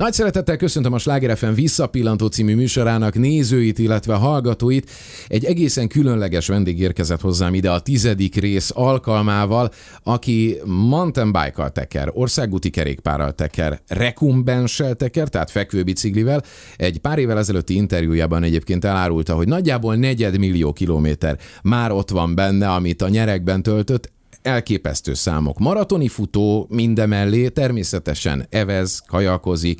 Nagy szeretettel köszöntöm a Sláger FM Visszapillantó című műsorának nézőit, illetve hallgatóit. Egy egészen különleges vendég érkezett hozzám ide a tizedik rész alkalmával, aki mountain bike-kal teker, országúti kerékpárral teker, rekumbenssel teker, tehát fekvőbiciklivel. Egy pár évvel ezelőtti interjújában egyébként elárulta, hogy nagyjából negyed millió kilométer már ott van benne, amit a nyerekben töltött, elképesztő számok. Maratoni futó mindemellé természetesen evez, kajakozik,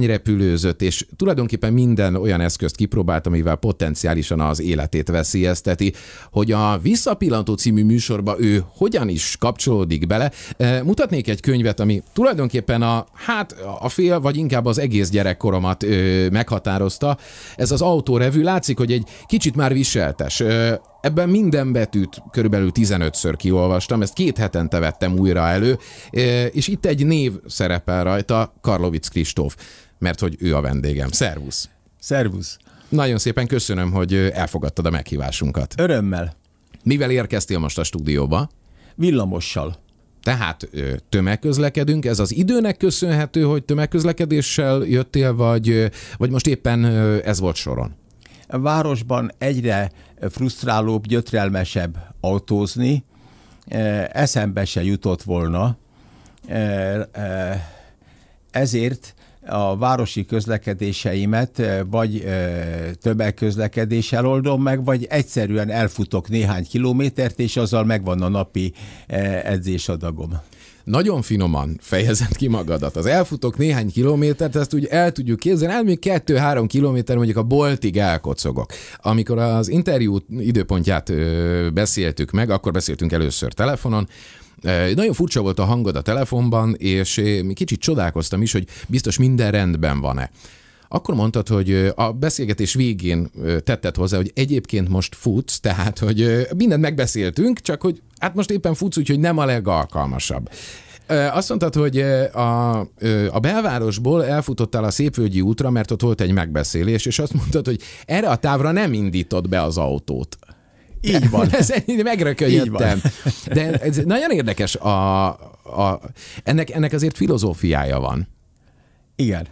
repülőzött, és tulajdonképpen minden olyan eszközt kipróbált, amivel potenciálisan az életét veszélyezteti, hogy a Visszapillantó című műsorba ő hogyan is kapcsolódik bele. Eh, mutatnék egy könyvet, ami tulajdonképpen a, hát a fél, vagy inkább az egész gyerekkoromat eh, meghatározta. Ez az autórevű, látszik, hogy egy kicsit már viseltes. Eh, Ebben minden betűt körülbelül 15-ször kiolvastam, ezt két hetente vettem újra elő, e, és itt egy név szerepel rajta, Karlovic Kristóf, mert hogy ő a vendégem. Szervusz! Szervusz! Nagyon szépen köszönöm, hogy elfogadtad a meghívásunkat. Örömmel! Mivel érkeztél most a stúdióba? Villamossal. Tehát tömegközlekedünk, ez az időnek köszönhető, hogy tömegközlekedéssel jöttél, vagy, vagy most éppen ez volt soron? A városban egyre frusztrálóbb, gyötrelmesebb autózni. E, eszembe se jutott volna. E, e, ezért a városi közlekedéseimet vagy tömegközlekedéssel oldom meg, vagy egyszerűen elfutok néhány kilométert, és azzal megvan a napi edzésadagom nagyon finoman fejezett ki magadat. Az elfutok néhány kilométert, ezt úgy el tudjuk képzelni, hát még kettő-három kilométer mondjuk a boltig elkocogok. Amikor az interjú időpontját ö, beszéltük meg, akkor beszéltünk először telefonon, nagyon furcsa volt a hangod a telefonban, és kicsit csodálkoztam is, hogy biztos minden rendben van-e. Akkor mondtad, hogy a beszélgetés végén tetted hozzá, hogy egyébként most futsz, tehát, hogy mindent megbeszéltünk, csak hogy hát most éppen futsz, úgyhogy nem a legalkalmasabb. Azt mondtad, hogy a, a belvárosból elfutottál a Szépvölgyi útra, mert ott volt egy megbeszélés, és azt mondtad, hogy erre a távra nem indított be az autót. Így van. Ez, van. De ez nagyon érdekes, a, a, ennek, ennek azért filozófiája van. Igen,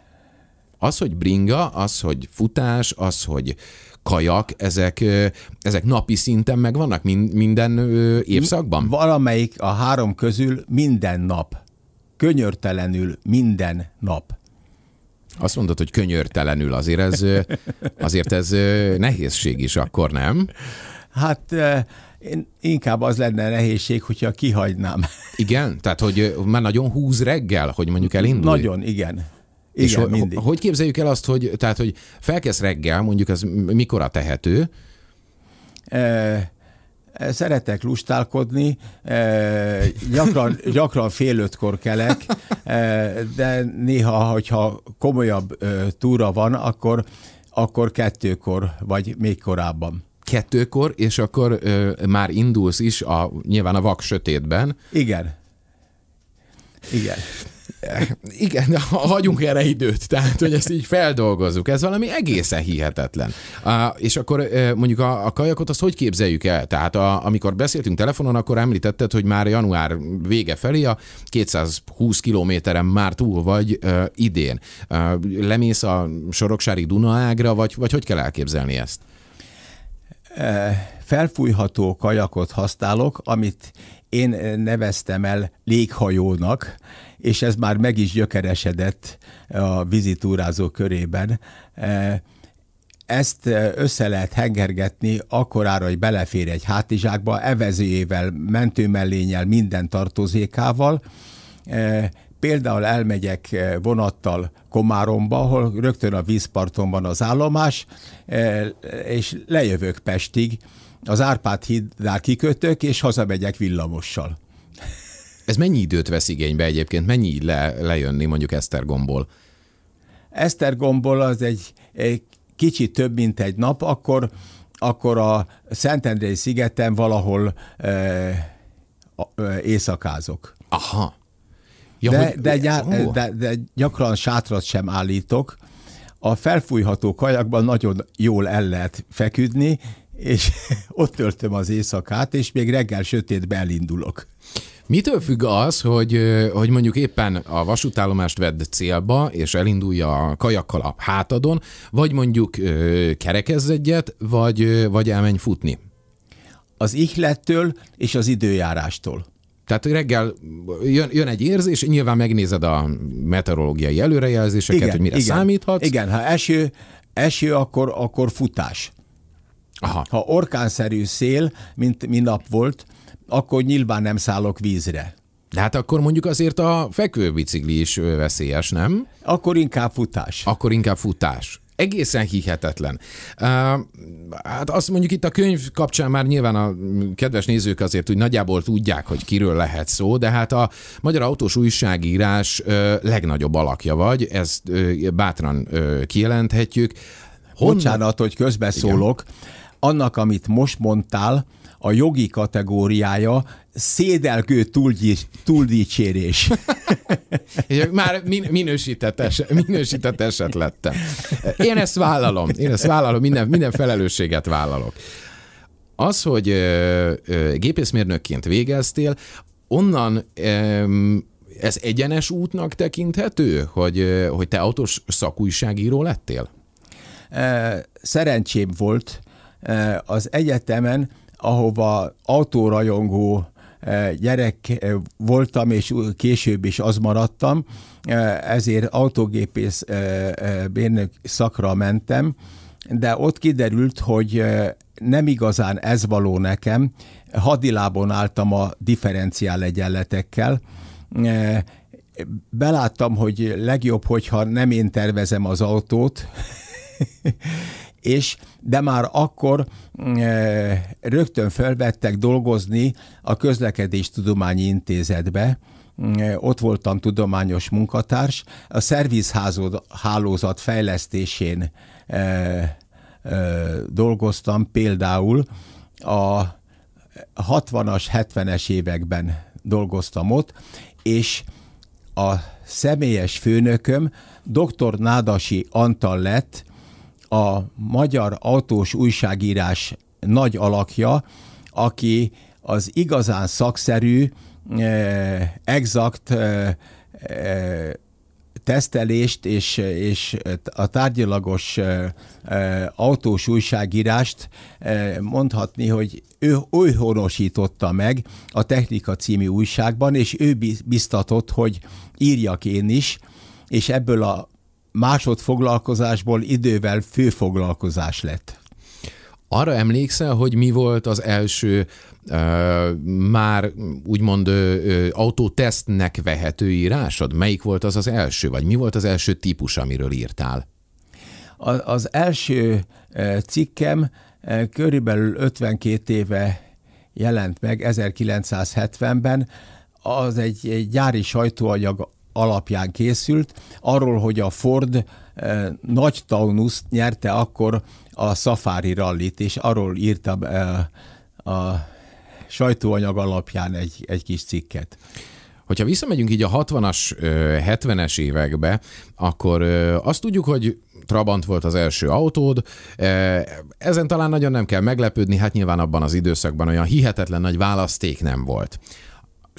az, hogy bringa, az, hogy futás, az, hogy kajak, ezek, ezek napi szinten megvannak minden évszakban? Valamelyik a három közül minden nap. Könyörtelenül minden nap. Azt mondod, hogy könyörtelenül, azért ez, azért ez nehézség is akkor, nem? Hát én inkább az lenne nehézség, hogyha kihagynám. Igen? Tehát, hogy már nagyon húz reggel, hogy mondjuk elindul? Nagyon, igen. Igen, és hogy, mindig. hogy képzeljük el azt, hogy, tehát, hogy felkezd reggel, mondjuk ez mikora tehető? E Szeretek lustálkodni, gyakran, gyakran fél ötkor kelek, de néha, hogyha komolyabb túra van, akkor, akkor kettőkor, vagy még korábban kettőkor, és akkor e, már indulsz is a, nyilván a vak sötétben. Igen. Igen. Igen, hagyunk erre időt, tehát hogy ezt így feldolgozzuk. Ez valami egészen hihetetlen. És akkor mondjuk a, a kajakot azt hogy képzeljük el? Tehát a, amikor beszéltünk telefonon, akkor említetted, hogy már január vége felé a 220 kilométeren már túl vagy idén. lemész a Soroksári Dunaágra, vagy, vagy hogy kell elképzelni ezt? Felfújható kajakot használok, amit én neveztem el léghajónak, és ez már meg is gyökeresedett a vizitúrázó körében. E, ezt e, össze lehet hengergetni akkorára, hogy belefér egy hátizsákba, evezőjével, mentőmellényel, minden tartozékával, e, Például elmegyek vonattal Komáromba, ahol rögtön a vízparton van az állomás, és lejövök Pestig, az Árpád hídnál kikötök, és hazamegyek villamossal. Ez mennyi időt vesz igénybe egyébként? Mennyi le, lejönni mondjuk Esztergomból? Esztergomból az egy, egy kicsi több, mint egy nap, akkor, akkor a Szentendrei szigeten valahol e, e, éjszakázok. Aha. Ja, de, hogy... de, gyár, oh. de, de gyakran sátrat sem állítok. A felfújható kajakban nagyon jól el lehet feküdni, és ott töltöm az éjszakát, és még reggel sötétben elindulok. Mitől függ az, hogy, hogy mondjuk éppen a vasútállomást vedd célba, és elindulja a kajakkal a hátadon, vagy mondjuk kerekezz egyet, vagy, vagy elmenj futni? Az ihlettől és az időjárástól. Tehát reggel jön, jön egy érzés, nyilván megnézed a meteorológiai előrejelzéseket, igen, hogy mire igen, számíthatsz. Igen, ha eső, eső akkor, akkor futás. Aha. Ha orkánszerű szél, mint minap volt, akkor nyilván nem szállok vízre. De hát akkor mondjuk azért a fekvőbicikli is veszélyes, nem? Akkor inkább futás. Akkor inkább futás egészen hihetetlen. Uh, hát azt mondjuk itt a könyv kapcsán már nyilván a kedves nézők azért úgy nagyjából tudják, hogy kiről lehet szó, de hát a magyar autós újságírás uh, legnagyobb alakja vagy, ezt uh, bátran kijelenthetjük. Honnan... Bocsánat, hogy közbeszólok. Igen. Annak, amit most mondtál, a jogi kategóriája szédelkő túldicsérés. Már min- minősített, eset, minősített eset lettem. Én ezt vállalom, én ezt vállalom, minden, minden felelősséget vállalok. Az, hogy ö, ö, gépészmérnökként végeztél, onnan ö, ez egyenes útnak tekinthető, hogy, hogy te autós szakújságíró lettél? Szerencsém volt az egyetemen ahova autórajongó eh, gyerek eh, voltam, és később is az maradtam, eh, ezért autógépész bérnök szakra mentem, de ott kiderült, hogy nem igazán ez való nekem. Hadilábon álltam a differenciál egyenletekkel, beláttam, hogy legjobb, hogyha nem én tervezem az autót, és de már akkor mm, e, rögtön felvettek dolgozni a Közlekedés Tudományi Intézetbe, mm, e, ott voltam tudományos munkatárs, a szervizhálózat fejlesztésén e, e, dolgoztam például a 60-as, 70-es években dolgoztam ott, és a személyes főnököm dr. Nádasi Antal lett, a magyar autós újságírás nagy alakja, aki az igazán szakszerű, eh, exakt eh, eh tesztelést és, és a tárgyalagos eh, eh, autós újságírást mondhatni, hogy ő oly honosította meg a Technika című újságban, és ő biztatott, hogy írjak én is, és ebből a másodfoglalkozásból idővel főfoglalkozás lett. Arra emlékszel, hogy mi volt az első ö, már úgymond ö, autótesztnek vehető írásod? Melyik volt az az első, vagy mi volt az első típus, amiről írtál? A, az első cikkem körülbelül 52 éve jelent meg, 1970-ben, az egy, egy gyári sajtóanyag alapján készült, arról, hogy a Ford eh, nagy Taunus nyerte akkor a Safari Rallit, és arról írta eh, a sajtóanyag alapján egy, egy kis cikket. Hogyha visszamegyünk így a 60-as, 70-es eh, évekbe, akkor azt tudjuk, hogy Trabant volt az első autód. Ezen talán nagyon nem kell meglepődni, hát nyilván abban az időszakban olyan hihetetlen nagy választék nem volt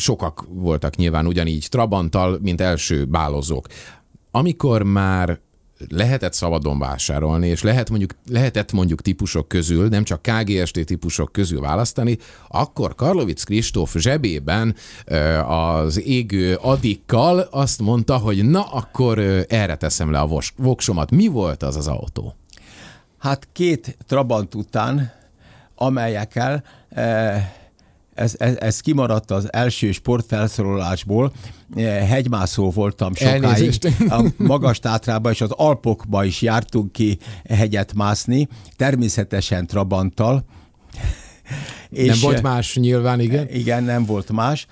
sokak voltak nyilván ugyanígy Trabanttal, mint első bálozók. Amikor már lehetett szabadon vásárolni, és lehet mondjuk, lehetett mondjuk típusok közül, nem csak KGST típusok közül választani, akkor Karlovic Kristóf zsebében az égő adikkal azt mondta, hogy na akkor erre teszem le a voksomat. Mi volt az az autó? Hát két Trabant után, amelyekkel eh, ez, ez, ez kimaradt az első sportfelszólalásból. Eh, hegymászó voltam sokáig. Elnézést. A magas tátrába és az Alpokba is jártunk ki hegyet mászni, természetesen Trabanttal. És nem volt eh, más nyilván, igen? Eh, igen, nem volt más.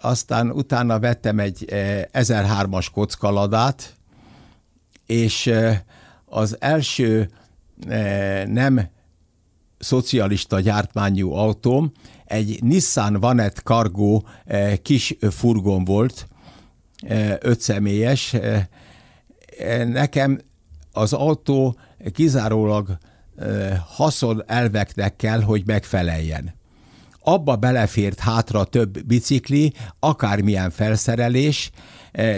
Aztán utána vettem egy 1003-as kockaladát, és az első nem szocialista gyártmányú autóm, egy Nissan Vanet Cargo eh, kis eh, furgon volt, eh, ötszemélyes. Nekem az autó kizárólag haszon elveknek kell, hogy megfeleljen. Abba belefért hátra több bicikli, akármilyen felszerelés,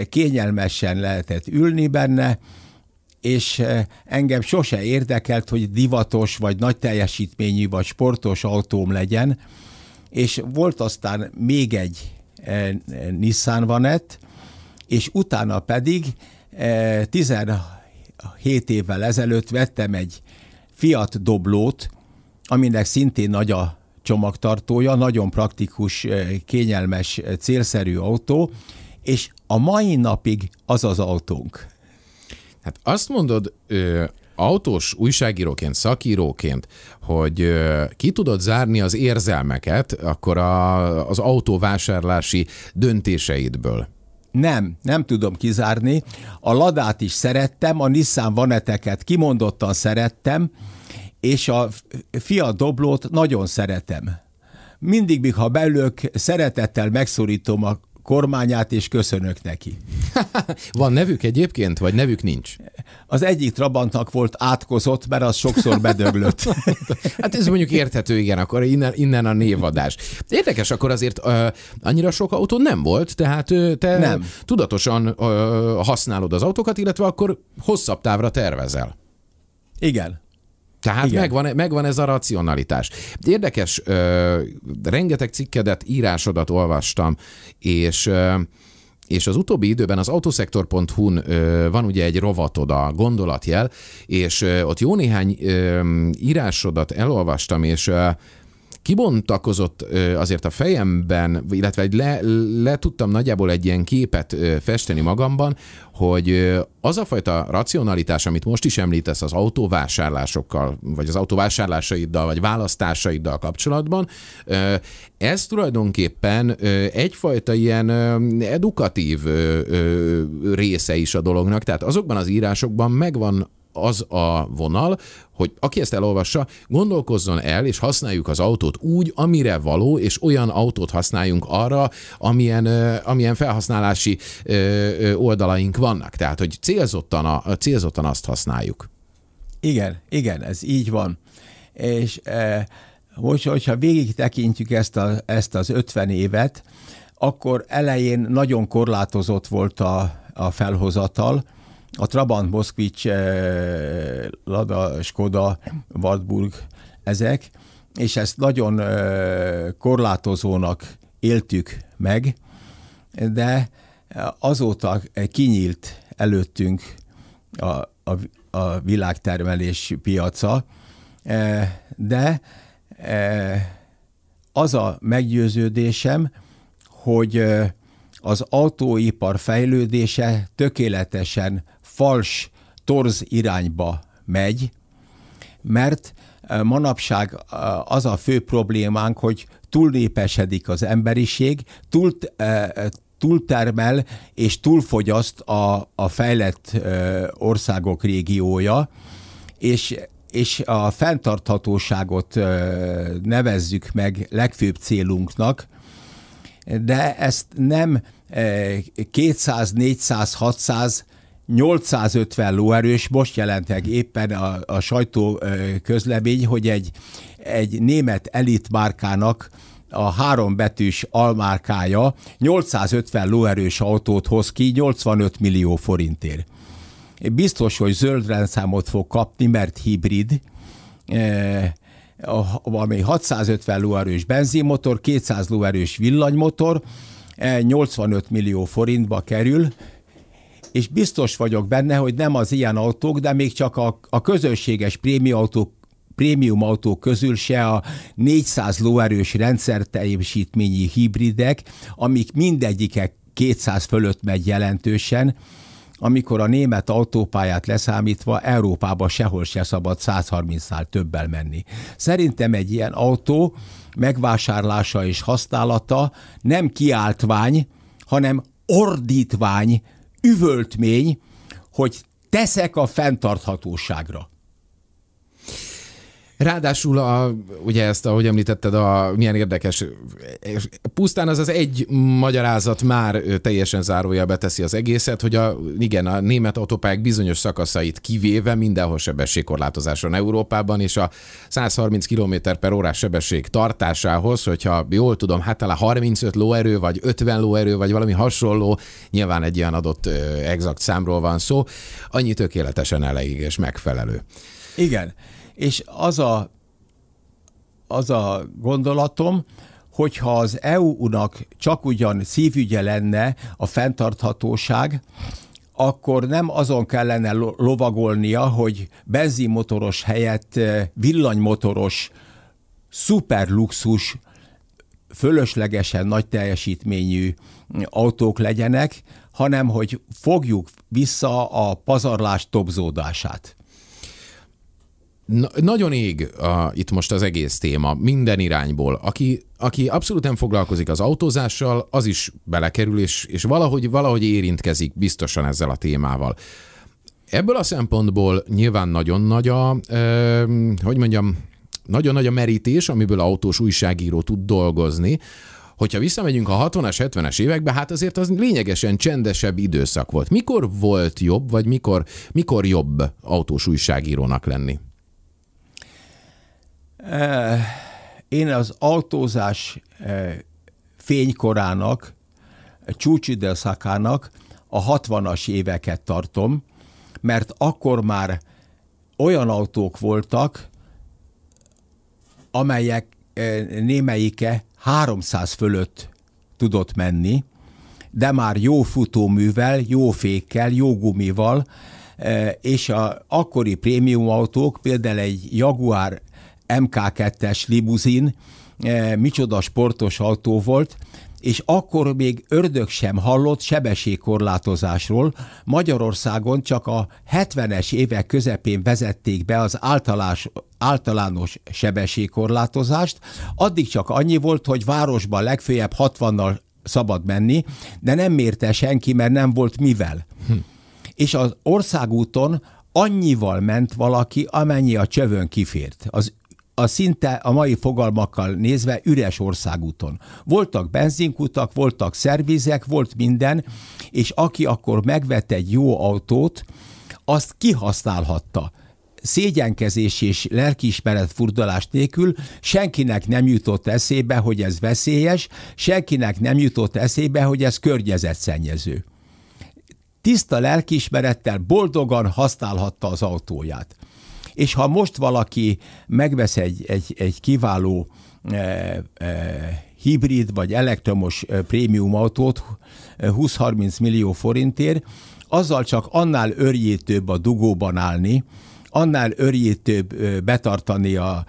kényelmesen lehetett ülni benne, és eh, engem sose érdekelt, hogy divatos, vagy nagy teljesítményű, vagy sportos autóm legyen, és volt aztán még egy eh, Nissan Vanett, és utána pedig 17 eh, évvel ezelőtt vettem egy Fiat doblót, aminek szintén nagy a csomagtartója, nagyon praktikus, kényelmes, célszerű autó, és a mai napig az az autónk. Hát azt mondod, ö, autós újságíróként, szakíróként, hogy ö, ki tudod zárni az érzelmeket, akkor a, az autóvásárlási döntéseidből. Nem, nem tudom kizárni. A Ladát is szerettem, a Nissan Vaneteket kimondottan szerettem, és a Fiat Doblót nagyon szeretem. Mindig, ha belők, szeretettel megszorítom a kormányát, és köszönök neki. Van nevük egyébként, vagy nevük nincs? Az egyik Trabantnak volt átkozott, mert az sokszor bedöglött. hát ez mondjuk érthető, igen, akkor innen, innen a névadás. Érdekes, akkor azért ö, annyira sok autó nem volt, tehát ö, te nem. tudatosan ö, használod az autókat, illetve akkor hosszabb távra tervezel. Igen. Tehát megvan, e- megvan ez a racionalitás. Érdekes, ö, rengeteg cikkedet, írásodat olvastam, és ö, és az utóbbi időben az autoszektor.hu-n van ugye egy rovatod, a gondolatjel, és ott jó néhány írásodat elolvastam, és kibontakozott azért a fejemben, illetve le, le tudtam nagyjából egy ilyen képet festeni magamban, hogy az a fajta racionalitás, amit most is említesz az autóvásárlásokkal, vagy az autóvásárlásaiddal, vagy választásaiddal kapcsolatban, ez tulajdonképpen egyfajta ilyen edukatív része is a dolognak. Tehát azokban az írásokban megvan az a vonal, hogy aki ezt elolvassa, gondolkozzon el, és használjuk az autót úgy, amire való, és olyan autót használjunk arra, amilyen, amilyen felhasználási oldalaink vannak. Tehát, hogy célzottan, a, célzottan azt használjuk. Igen, igen, ez így van. És e, most, hogyha végig tekintjük ezt, a, ezt az 50 évet, akkor elején nagyon korlátozott volt a, a felhozatal, a Trabant, Moszkvics, eh, Lada, Skoda, Wartburg, ezek, és ezt nagyon eh, korlátozónak éltük meg, de azóta kinyílt előttünk a, a, a világtermelés piaca, eh, de az a meggyőződésem, hogy az autóipar fejlődése tökéletesen fals, torz irányba megy, mert e, manapság e, az a fő problémánk, hogy túlnépesedik az emberiség, túl, e, túltermel és túlfogyaszt a, a fejlett országok régiója, és és a fenntarthatóságot nevezzük meg legfőbb célunknak, de ezt nem 200, 400, 600 850 lóerős, most jelentek éppen a, a sajtó közlemény, hogy egy, egy német elitmárkának a hárombetűs almárkája 850 lóerős autót hoz ki 85 millió forintért. Biztos, hogy zöld rendszámot fog kapni, mert hibrid, valami 650 lóerős benzinmotor, 200 lóerős villanymotor, 85 millió forintba kerül, és biztos vagyok benne, hogy nem az ilyen autók, de még csak a, a közönséges autók, prémium autók közül se a 400 lóerős rendszerteljesítményi hibridek, amik mindegyikek 200 fölött megy jelentősen, amikor a német autópályát leszámítva Európába sehol se szabad 130-nál többel menni. Szerintem egy ilyen autó megvásárlása és használata nem kiáltvány, hanem ordítvány üvöltmény, hogy teszek a fenntarthatóságra. Ráadásul, a, ugye ezt, ahogy említetted, a, milyen érdekes, pusztán az az egy magyarázat már teljesen zárója beteszi az egészet, hogy a, igen, a német autópályák bizonyos szakaszait kivéve mindenhol sebességkorlátozás van Európában, és a 130 km per órás sebesség tartásához, hogyha jól tudom, hát talán 35 lóerő, vagy 50 lóerő, vagy valami hasonló, nyilván egy ilyen adott exakt számról van szó, annyi tökéletesen elég és megfelelő. Igen és az a, az a gondolatom, hogyha az EU-nak csak ugyan szívügye lenne a fenntarthatóság, akkor nem azon kellene lovagolnia, hogy benzinmotoros helyett villanymotoros, szuperluxus, fölöslegesen nagy teljesítményű autók legyenek, hanem hogy fogjuk vissza a pazarlás tobzódását. Na, nagyon ég a, itt most az egész téma, minden irányból. Aki, aki abszolút nem foglalkozik az autózással, az is belekerül, és, és valahogy, valahogy érintkezik biztosan ezzel a témával. Ebből a szempontból nyilván nagyon nagy a, eh, hogy mondjam, nagyon nagy a merítés, amiből autós újságíró tud dolgozni. Hogyha visszamegyünk a 60-as, 70-es évekbe, hát azért az lényegesen csendesebb időszak volt. Mikor volt jobb, vagy mikor, mikor jobb autós újságírónak lenni? Eh, én az autózás eh, fénykorának, csúcsidőszakának a 60-as éveket tartom, mert akkor már olyan autók voltak, amelyek eh, némelyike 300 fölött tudott menni, de már jó futóművel, jó fékkel, jó gumival, és a akkori prémium autók, például egy Jaguar MK2-es libuzin, eh, micsoda sportos autó volt, és akkor még ördög sem hallott sebességkorlátozásról. Magyarországon csak a 70-es évek közepén vezették be az általás, általános sebességkorlátozást. Addig csak annyi volt, hogy városban legfőjebb 60-nal szabad menni, de nem mérte senki, mert nem volt mivel. Hm. És az országúton annyival ment valaki, amennyi a csövön kifért. Az a szinte a mai fogalmakkal nézve üres országúton. Voltak benzinkutak, voltak szervizek, volt minden, és aki akkor megvette egy jó autót, azt kihasználhatta szégyenkezés és lelkiismeret furdalás nélkül senkinek nem jutott eszébe, hogy ez veszélyes, senkinek nem jutott eszébe, hogy ez környezetszennyező. Tiszta lelkiismerettel boldogan használhatta az autóját. És ha most valaki megvesz egy, egy, egy kiváló e, e, hibrid vagy elektromos e, prémium autót 20-30 e, millió forintért, azzal csak annál örjítőbb a dugóban állni, annál örjítőbb e, betartani a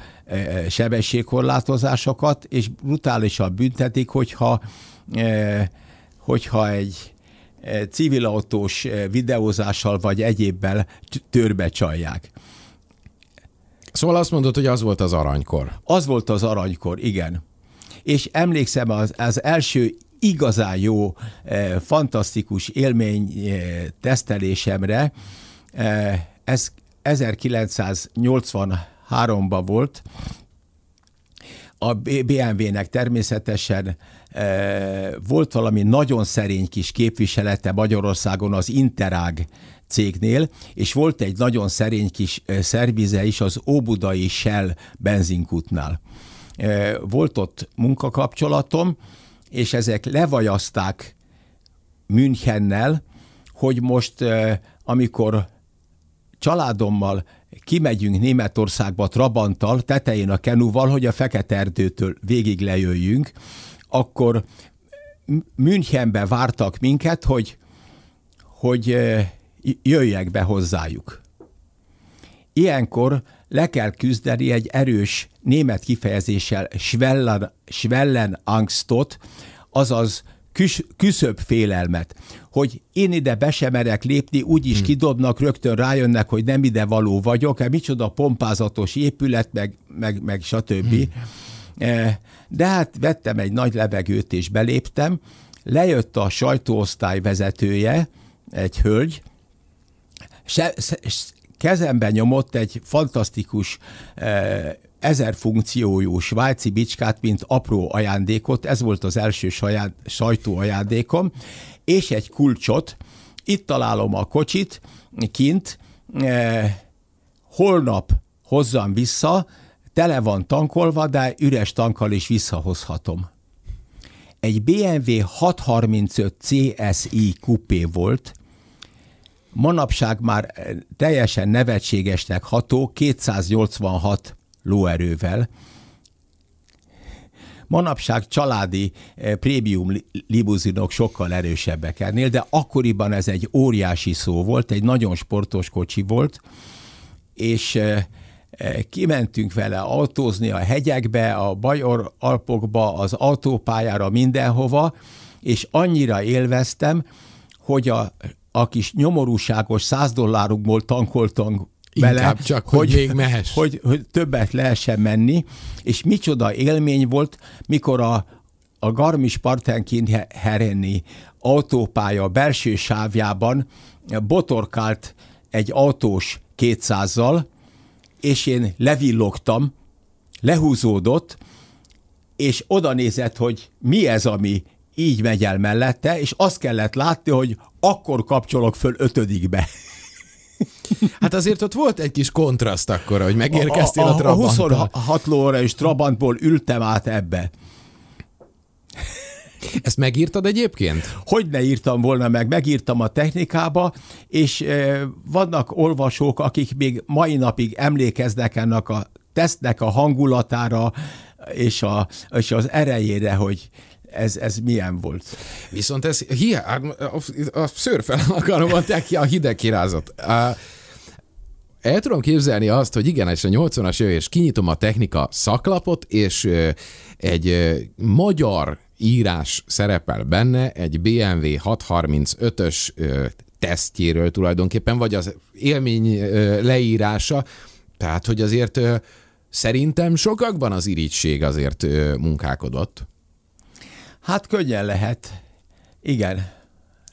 sebességkorlátozásokat, és brutálisan büntetik, hogyha, hogyha egy civilautós videózással vagy egyébbel törbe csalják. Szóval azt mondod, hogy az volt az aranykor. Az volt az aranykor, igen. És emlékszem, az, az első igazán jó, eh, fantasztikus élmény eh, tesztelésemre, eh, ez 1983-ban volt, a BMW-nek természetesen eh, volt valami nagyon szerény kis képviselete Magyarországon az Interág cégnél, és volt egy nagyon szerény kis szervize is az Óbudai Shell benzinkútnál. Volt ott munkakapcsolatom, és ezek levajazták Münchennel, hogy most, amikor családommal kimegyünk Németországba Trabanttal, tetején a kenúval, hogy a Fekete Erdőtől végig lejöjjünk, akkor Münchenbe vártak minket, hogy, hogy jöjjek be hozzájuk. Ilyenkor le kell küzdeni egy erős német kifejezéssel Schwellen, Schwellen angstot, azaz küs, küszöbb félelmet, hogy én ide be sem merek lépni, úgyis hmm. kidobnak, rögtön rájönnek, hogy nem ide való vagyok, hát micsoda pompázatos épület, meg, meg, meg stb. Hmm. De hát vettem egy nagy levegőt és beléptem, lejött a sajtóosztály vezetője, egy hölgy, se, se, kezembe nyomott egy fantasztikus eh, ezer funkciójú svájci bicskát, mint apró ajándékot, ez volt az első saját, sajtó ajándékom, és egy kulcsot, itt találom a kocsit, kint, eh, holnap hozzam vissza, tele van tankolva, de üres tankkal is visszahozhatom. Egy BMW 635 CSI kupé volt, manapság már eh, teljesen nevetségesnek ható 286 lóerővel, Manapság családi eh, prémium libuzinok sokkal erősebbek ennél, de akkoriban ez egy óriási szó volt, egy nagyon sportos kocsi volt, és eh, kimentünk vele autózni a hegyekbe, a Bajor Alpokba, az autópályára, mindenhova, és annyira élveztem, hogy a a kis nyomorúságos 100 dollárukból tankoltam bele, csak, hogy, hogy még mehess. Hogy, hogy többet lehessen menni, és micsoda élmény volt, mikor a, a garmisch herenni autópálya belső sávjában botorkált egy autós 200-zal, és én levillogtam, lehúzódott, és oda nézett, hogy mi ez, ami így megy el mellette, és azt kellett látni, hogy akkor kapcsolok föl ötödikbe. Hát azért ott volt egy kis kontraszt akkor, hogy megérkeztél a, a, a Trabanttal. A 26 óra és Trabantból ültem át ebbe. Ezt megírtad egyébként? Hogy ne írtam volna meg, megírtam a technikába, és e, vannak olvasók, akik még mai napig emlékeznek ennek a tesznek a hangulatára és, a, és az erejére, hogy ez, ez milyen volt? Viszont ez hiány, hát, a, a szőr fel akarom a, teki, a hideg kirázat. el tudom képzelni azt, hogy igen, és a 80-as jövő, és kinyitom a technika szaklapot, és egy magyar írás szerepel benne, egy BMW 635-ös tesztjéről tulajdonképpen, vagy az élmény leírása, tehát hogy azért szerintem sokakban az irítség azért munkálkodott. Hát könnyen lehet. Igen.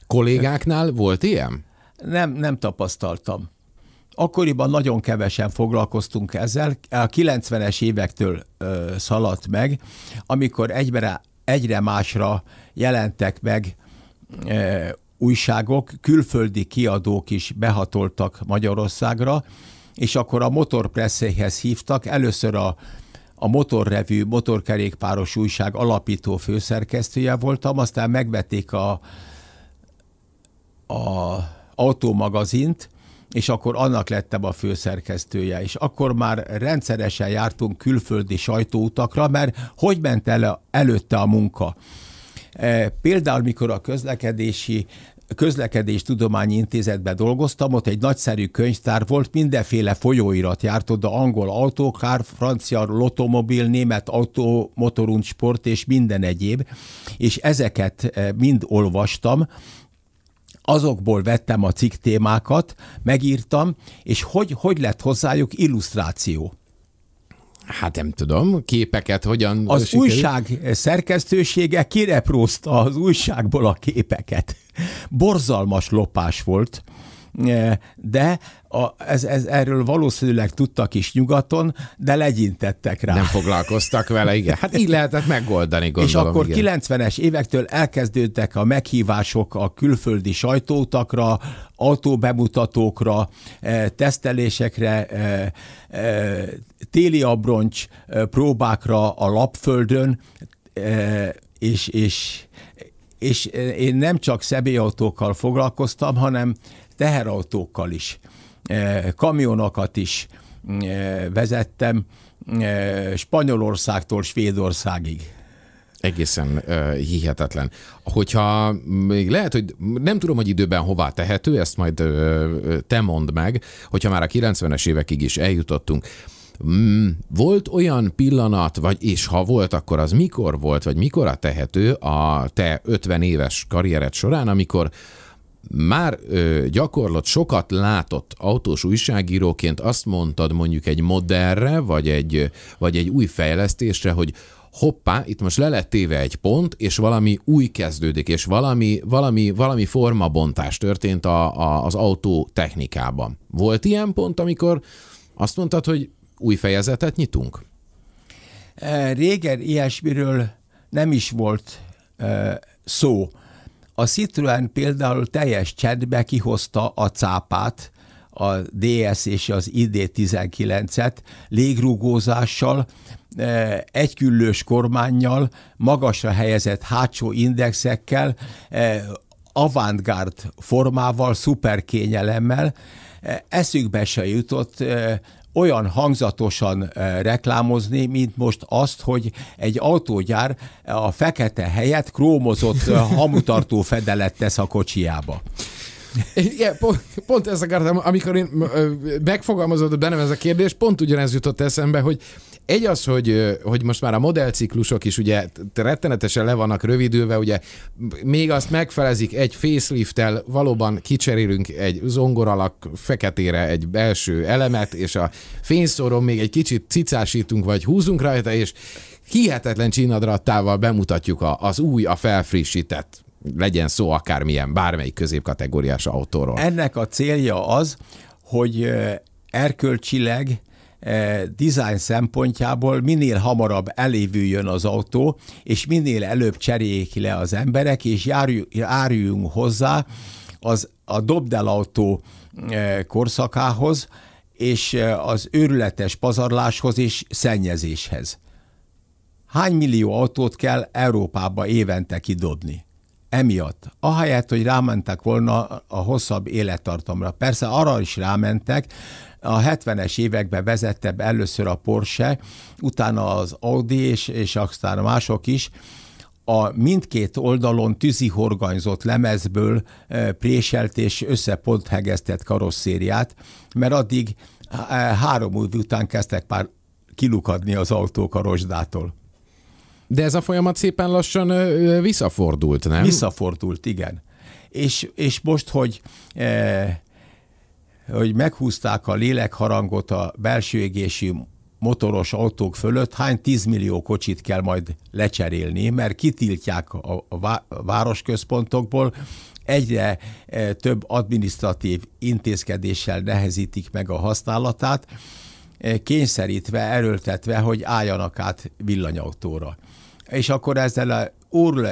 Kollégáknál volt ilyen? Nem, nem tapasztaltam. Akkoriban nagyon kevesen foglalkoztunk ezzel. A 90-es évektől ö, szaladt meg, amikor egyre, egyre másra jelentek meg ö, újságok, külföldi kiadók is behatoltak Magyarországra, és akkor a motorpresszéhez hívtak, először a a motorrevű, motorkerékpáros újság alapító főszerkesztője voltam, aztán megvették a, a autómagazint, és akkor annak lettem a főszerkesztője, és akkor már rendszeresen jártunk külföldi sajtóutakra, mert hogy ment el előtte a munka? E, például, mikor a közlekedési Közlekedés Tudományi Intézetben dolgoztam, ott egy nagyszerű könyvtár volt, mindenféle folyóirat járt oda, angol autókár, francia lotomobil, német autó, motorunt, sport és minden egyéb, és ezeket eh, mind olvastam, azokból vettem a cikk témákat, megírtam, és hogy, hogy lett hozzájuk illusztráció? Hát nem tudom, képeket hogyan... Az sikerül? újság szerkesztősége kireprózta az újságból a képeket. Borzalmas lopás volt, e, de a, ez, ez, erről valószínűleg tudtak is nyugaton, de legyintettek rá. Nem foglalkoztak vele, igen. Hát így lehetett megoldani, gondolom. És akkor igen. 90-es évektől elkezdődtek a meghívások a külföldi sajtótakra, autóbemutatókra, e, tesztelésekre, e, téli abroncs próbákra a lapföldön, és, és és e, én nem csak személyautókkal foglalkoztam, hanem teherautókkal is, e, kamionokat is mm, e, vezettem Spanyolországtól Svédországig. Egészen uh, hihetetlen. Hogyha még lehet, hogy nem tudom, hogy időben hová tehető, ezt majd uh, te mondd meg, hogyha már a 90-es évekig is eljutottunk. Mm, volt olyan pillanat, vagy és ha volt, akkor az mikor volt, vagy mikor a tehető a te 50 éves karriered során, amikor már ö, gyakorlott, sokat látott autós újságíróként azt mondtad mondjuk egy modellre, vagy egy, vagy egy új fejlesztésre, hogy hoppá, itt most le lett téve egy pont, és valami új kezdődik, és valami, valami, valami formabontás történt a, a, az autó technikában. Volt ilyen pont, amikor azt mondtad, hogy új fejezetet nyitunk? E, régen ilyesmiről nem is volt e, szó. A Citroen például teljes csendbe kihozta a cápát, a DS és az ID19-et légrugózással, egyküllős kormányjal, magasra helyezett hátsó indexekkel, e, avantgárd formával, szuperkényelemmel, E, eszükbe se jutott e, olyan hangzatosan e, reklámozni, mint most azt, hogy egy autógyár a fekete helyett krómozott hamutartó fedelet tesz a kocsiába. Igen, pont, pont ezt akartam, amikor én megfogalmazódott bennem ez a kérdés, pont ugyanez jutott eszembe, hogy egy az, hogy, hogy most már a modellciklusok is ugye rettenetesen le vannak rövidülve, ugye még azt megfelezik egy facelifttel, valóban kicserélünk egy zongoralak feketére egy belső elemet, és a fényszóron még egy kicsit cicásítunk, vagy húzunk rajta, és hihetetlen csinadrattával bemutatjuk a, az új, a felfrissített legyen szó akármilyen, bármelyik középkategóriás autóról. Ennek a célja az, hogy erkölcsileg design szempontjából minél hamarabb elévüljön az autó, és minél előbb cseréljék le az emberek, és járjunk hozzá az, a autó korszakához, és az őrületes pazarláshoz és szennyezéshez. Hány millió autót kell Európába évente kidobni? emiatt. Ahelyett, hogy rámentek volna a hosszabb élettartamra. Persze arra is rámentek, a 70-es években vezette be először a Porsche, utána az Audi és, és aztán mások is, a mindkét oldalon tűzi horganyzott lemezből eh, préselt és összeponthegeztett karosszériát, mert addig eh, három év után kezdtek már kilukadni az autók a rozsdától. De ez a folyamat szépen lassan visszafordult, nem? Visszafordult, igen. És, és most, hogy eh, hogy meghúzták a lélekharangot a belső égési motoros autók fölött, hány tízmillió kocsit kell majd lecserélni, mert kitiltják a, a városközpontokból, egyre e, több adminisztratív intézkedéssel nehezítik meg a használatát, Eh, kényszerítve, erőltetve, hogy álljanak át villanyautóra. És akkor ezzel a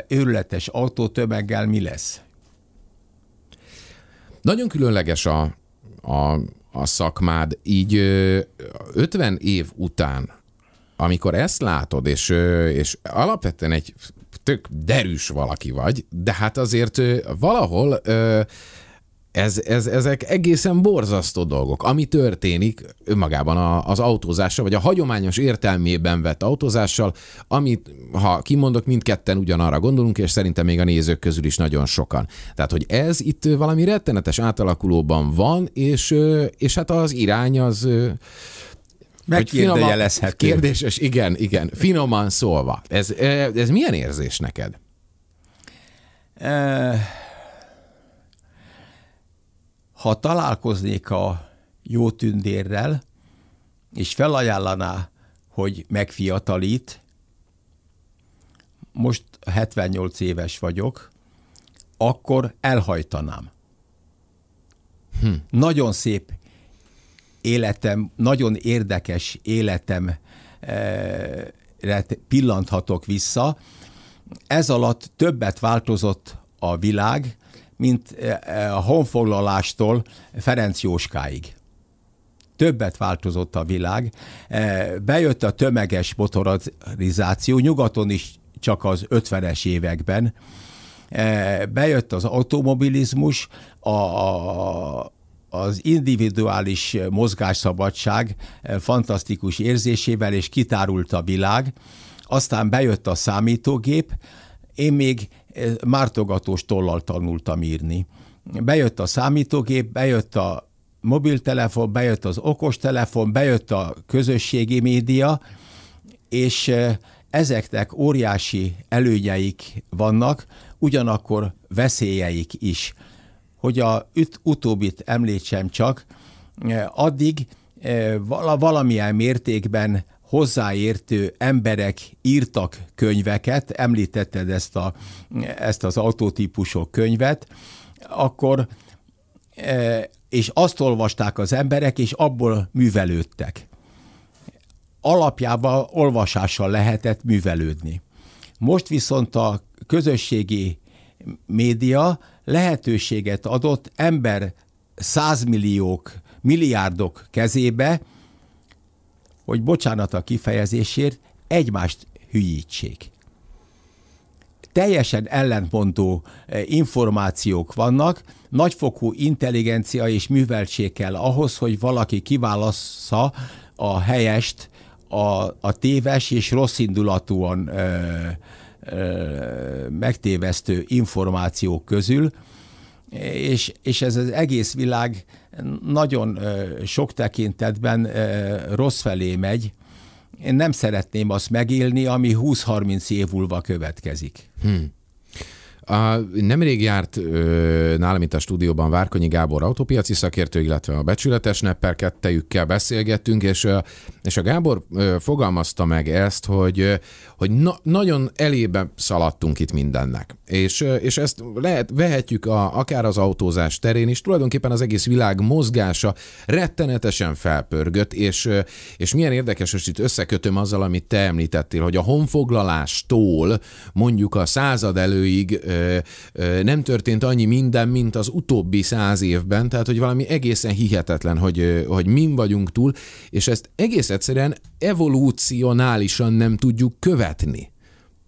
őrületes autótömeggel mi lesz? Nagyon különleges a, a, a szakmád. Így 50 év után, amikor ezt látod, és, és alapvetően egy tök derűs valaki vagy, de hát azért valahol ez, ez, ezek egészen borzasztó dolgok. Ami történik önmagában a, az autózással, vagy a hagyományos értelmében vett autózással, amit, ha kimondok, mindketten ugyanarra gondolunk, és szerintem még a nézők közül is nagyon sokan. Tehát, hogy ez itt valami rettenetes átalakulóban van, és, és hát az irány az... Megkérdőjelezhető. Kérdéses, igen, igen. Finoman szólva. Ez, ez milyen érzés neked? Uh ha találkoznék a jó tündérrel, és felajánlaná, hogy megfiatalít, most 78 éves vagyok, akkor elhajtanám. Hm. Nagyon szép életem, nagyon érdekes életemre eh, pillanthatok vissza. Ez alatt többet változott a világ, mint e, e, a honfoglalástól Ferenc Jóskáig. Többet változott a világ. E, bejött a tömeges motorizáció, nyugaton is csak az 50-es években. Bejött az automobilizmus, a, a, az individuális mozgásszabadság fantasztikus érzésével, és kitárult a világ. Aztán bejött a számítógép. Én még mártogatós tollal tanultam írni. Bejött a számítógép, bejött a mobiltelefon, bejött az okostelefon, bejött a közösségi média, és ezeknek óriási előnyeik vannak, ugyanakkor veszélyeik is. Hogy a üt, utóbbit említsem csak, addig valamilyen mértékben hozzáértő emberek írtak könyveket, említetted ezt, a, ezt az autotípusok könyvet, akkor e, és azt olvasták az emberek, és abból művelődtek. Alapjában olvasással lehetett művelődni. Most viszont a közösségi média lehetőséget adott ember százmilliók, milliárdok kezébe, hogy bocsánat a kifejezésért, egymást hülyítsék. Teljesen ellentmondó eh, információk vannak, nagyfokú intelligencia és műveltség kell ahhoz, hogy valaki kiválassza a helyest, a, a téves és rosszindulatúan ö, eh, ö, eh, megtévesztő információk közül, és, és ez az egész világ nagyon sok tekintetben rossz felé megy. Én nem szeretném azt megélni, ami 20-30 év múlva következik. Hmm. A, nemrég járt ö, nálam itt a stúdióban Várkonyi Gábor autópiaci szakértő, illetve a becsületes nepper kettejükkel beszélgettünk, és, és a Gábor ö, fogalmazta meg ezt, hogy, ö, hogy na, nagyon elébe szaladtunk itt mindennek. És, ö, és ezt lehet, vehetjük a, akár az autózás terén is, tulajdonképpen az egész világ mozgása rettenetesen felpörgött, és, ö, és milyen érdekes, és itt összekötöm azzal, amit te említettél, hogy a honfoglalástól mondjuk a század előig nem történt annyi minden, mint az utóbbi száz évben, tehát hogy valami egészen hihetetlen, hogy, hogy min vagyunk túl, és ezt egész egyszerűen evolúcionálisan nem tudjuk követni.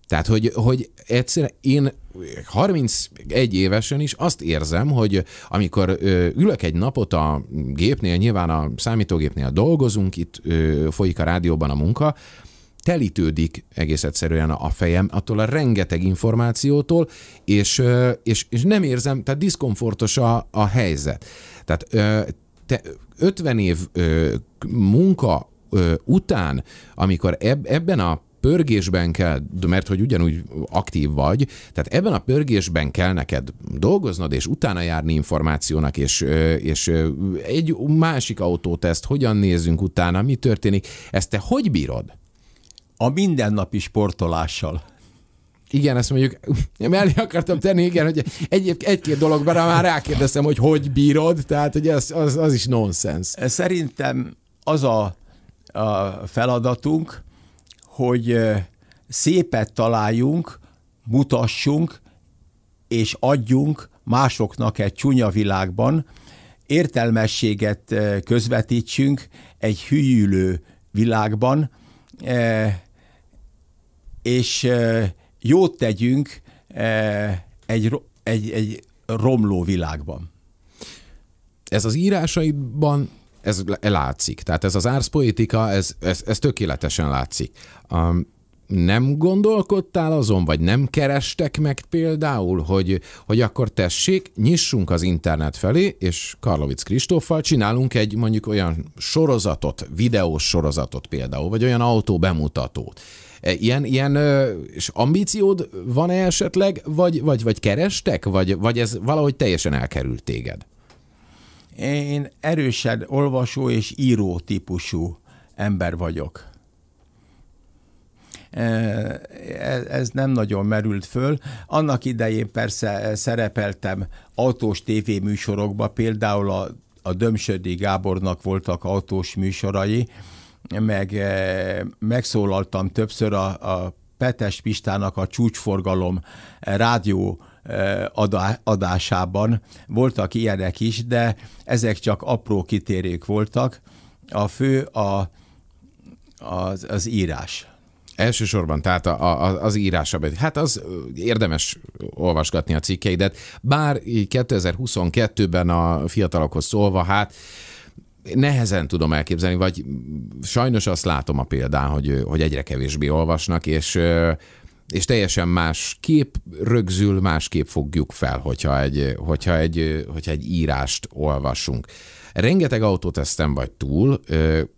Tehát, hogy, hogy egyszerűen én 31 évesen is azt érzem, hogy amikor ülök egy napot a gépnél, nyilván a számítógépnél dolgozunk, itt folyik a rádióban a munka, telítődik egész egyszerűen a fejem attól a rengeteg információtól, és, és, és nem érzem, tehát diszkomfortos a, a helyzet. Tehát te 50 év munka után, amikor eb, ebben a pörgésben kell, mert hogy ugyanúgy aktív vagy, tehát ebben a pörgésben kell neked dolgoznod, és utána járni információnak, és, és egy másik autóteszt, hogyan nézzünk utána, mi történik, ezt te hogy bírod? a mindennapi sportolással. Igen, ezt mondjuk mellé akartam tenni, igen, hogy egy, egy-két dologra már rákérdeztem, hogy hogy bírod, tehát hogy az, az, az is nonsens. Szerintem az a, a feladatunk, hogy szépet találjunk, mutassunk, és adjunk másoknak egy csúnya világban, értelmességet közvetítsünk egy hülyülő világban, és jót tegyünk egy, egy, egy romló világban. Ez az írásaiban ez látszik. Tehát ez az árszpoetika, ez, ez, ez tökéletesen látszik. Um, nem gondolkodtál azon, vagy nem kerestek meg például, hogy, hogy akkor tessék, nyissunk az internet felé, és Karlovic Kristóffal csinálunk egy mondjuk olyan sorozatot, videós sorozatot például, vagy olyan autó bemutatót. E, ilyen, ilyen és ambíciód van-e esetleg, vagy, vagy, vagy kerestek, vagy, vagy ez valahogy teljesen elkerült téged? Én erősen olvasó és író típusú ember vagyok Eh, ez nem nagyon merült föl. Annak idején persze eh, szerepeltem autós tévéműsorokba, például a, a Dömsödi Gábornak voltak autós műsorai, meg eh, megszólaltam többször a, a Petes Pistának a csúcsforgalom rádió adásában. Voltak ilyenek is, de ezek csak apró kitérők voltak. A fő a, az, az írás. Elsősorban, tehát a, a, az írása, hát az érdemes olvasgatni a cikkeidet, bár 2022-ben a fiatalokhoz szólva, hát nehezen tudom elképzelni, vagy sajnos azt látom a példán, hogy, hogy egyre kevésbé olvasnak, és és teljesen más kép rögzül, más kép fogjuk fel, hogyha egy, hogyha egy, hogyha egy írást olvasunk. Rengeteg autótesztem vagy túl.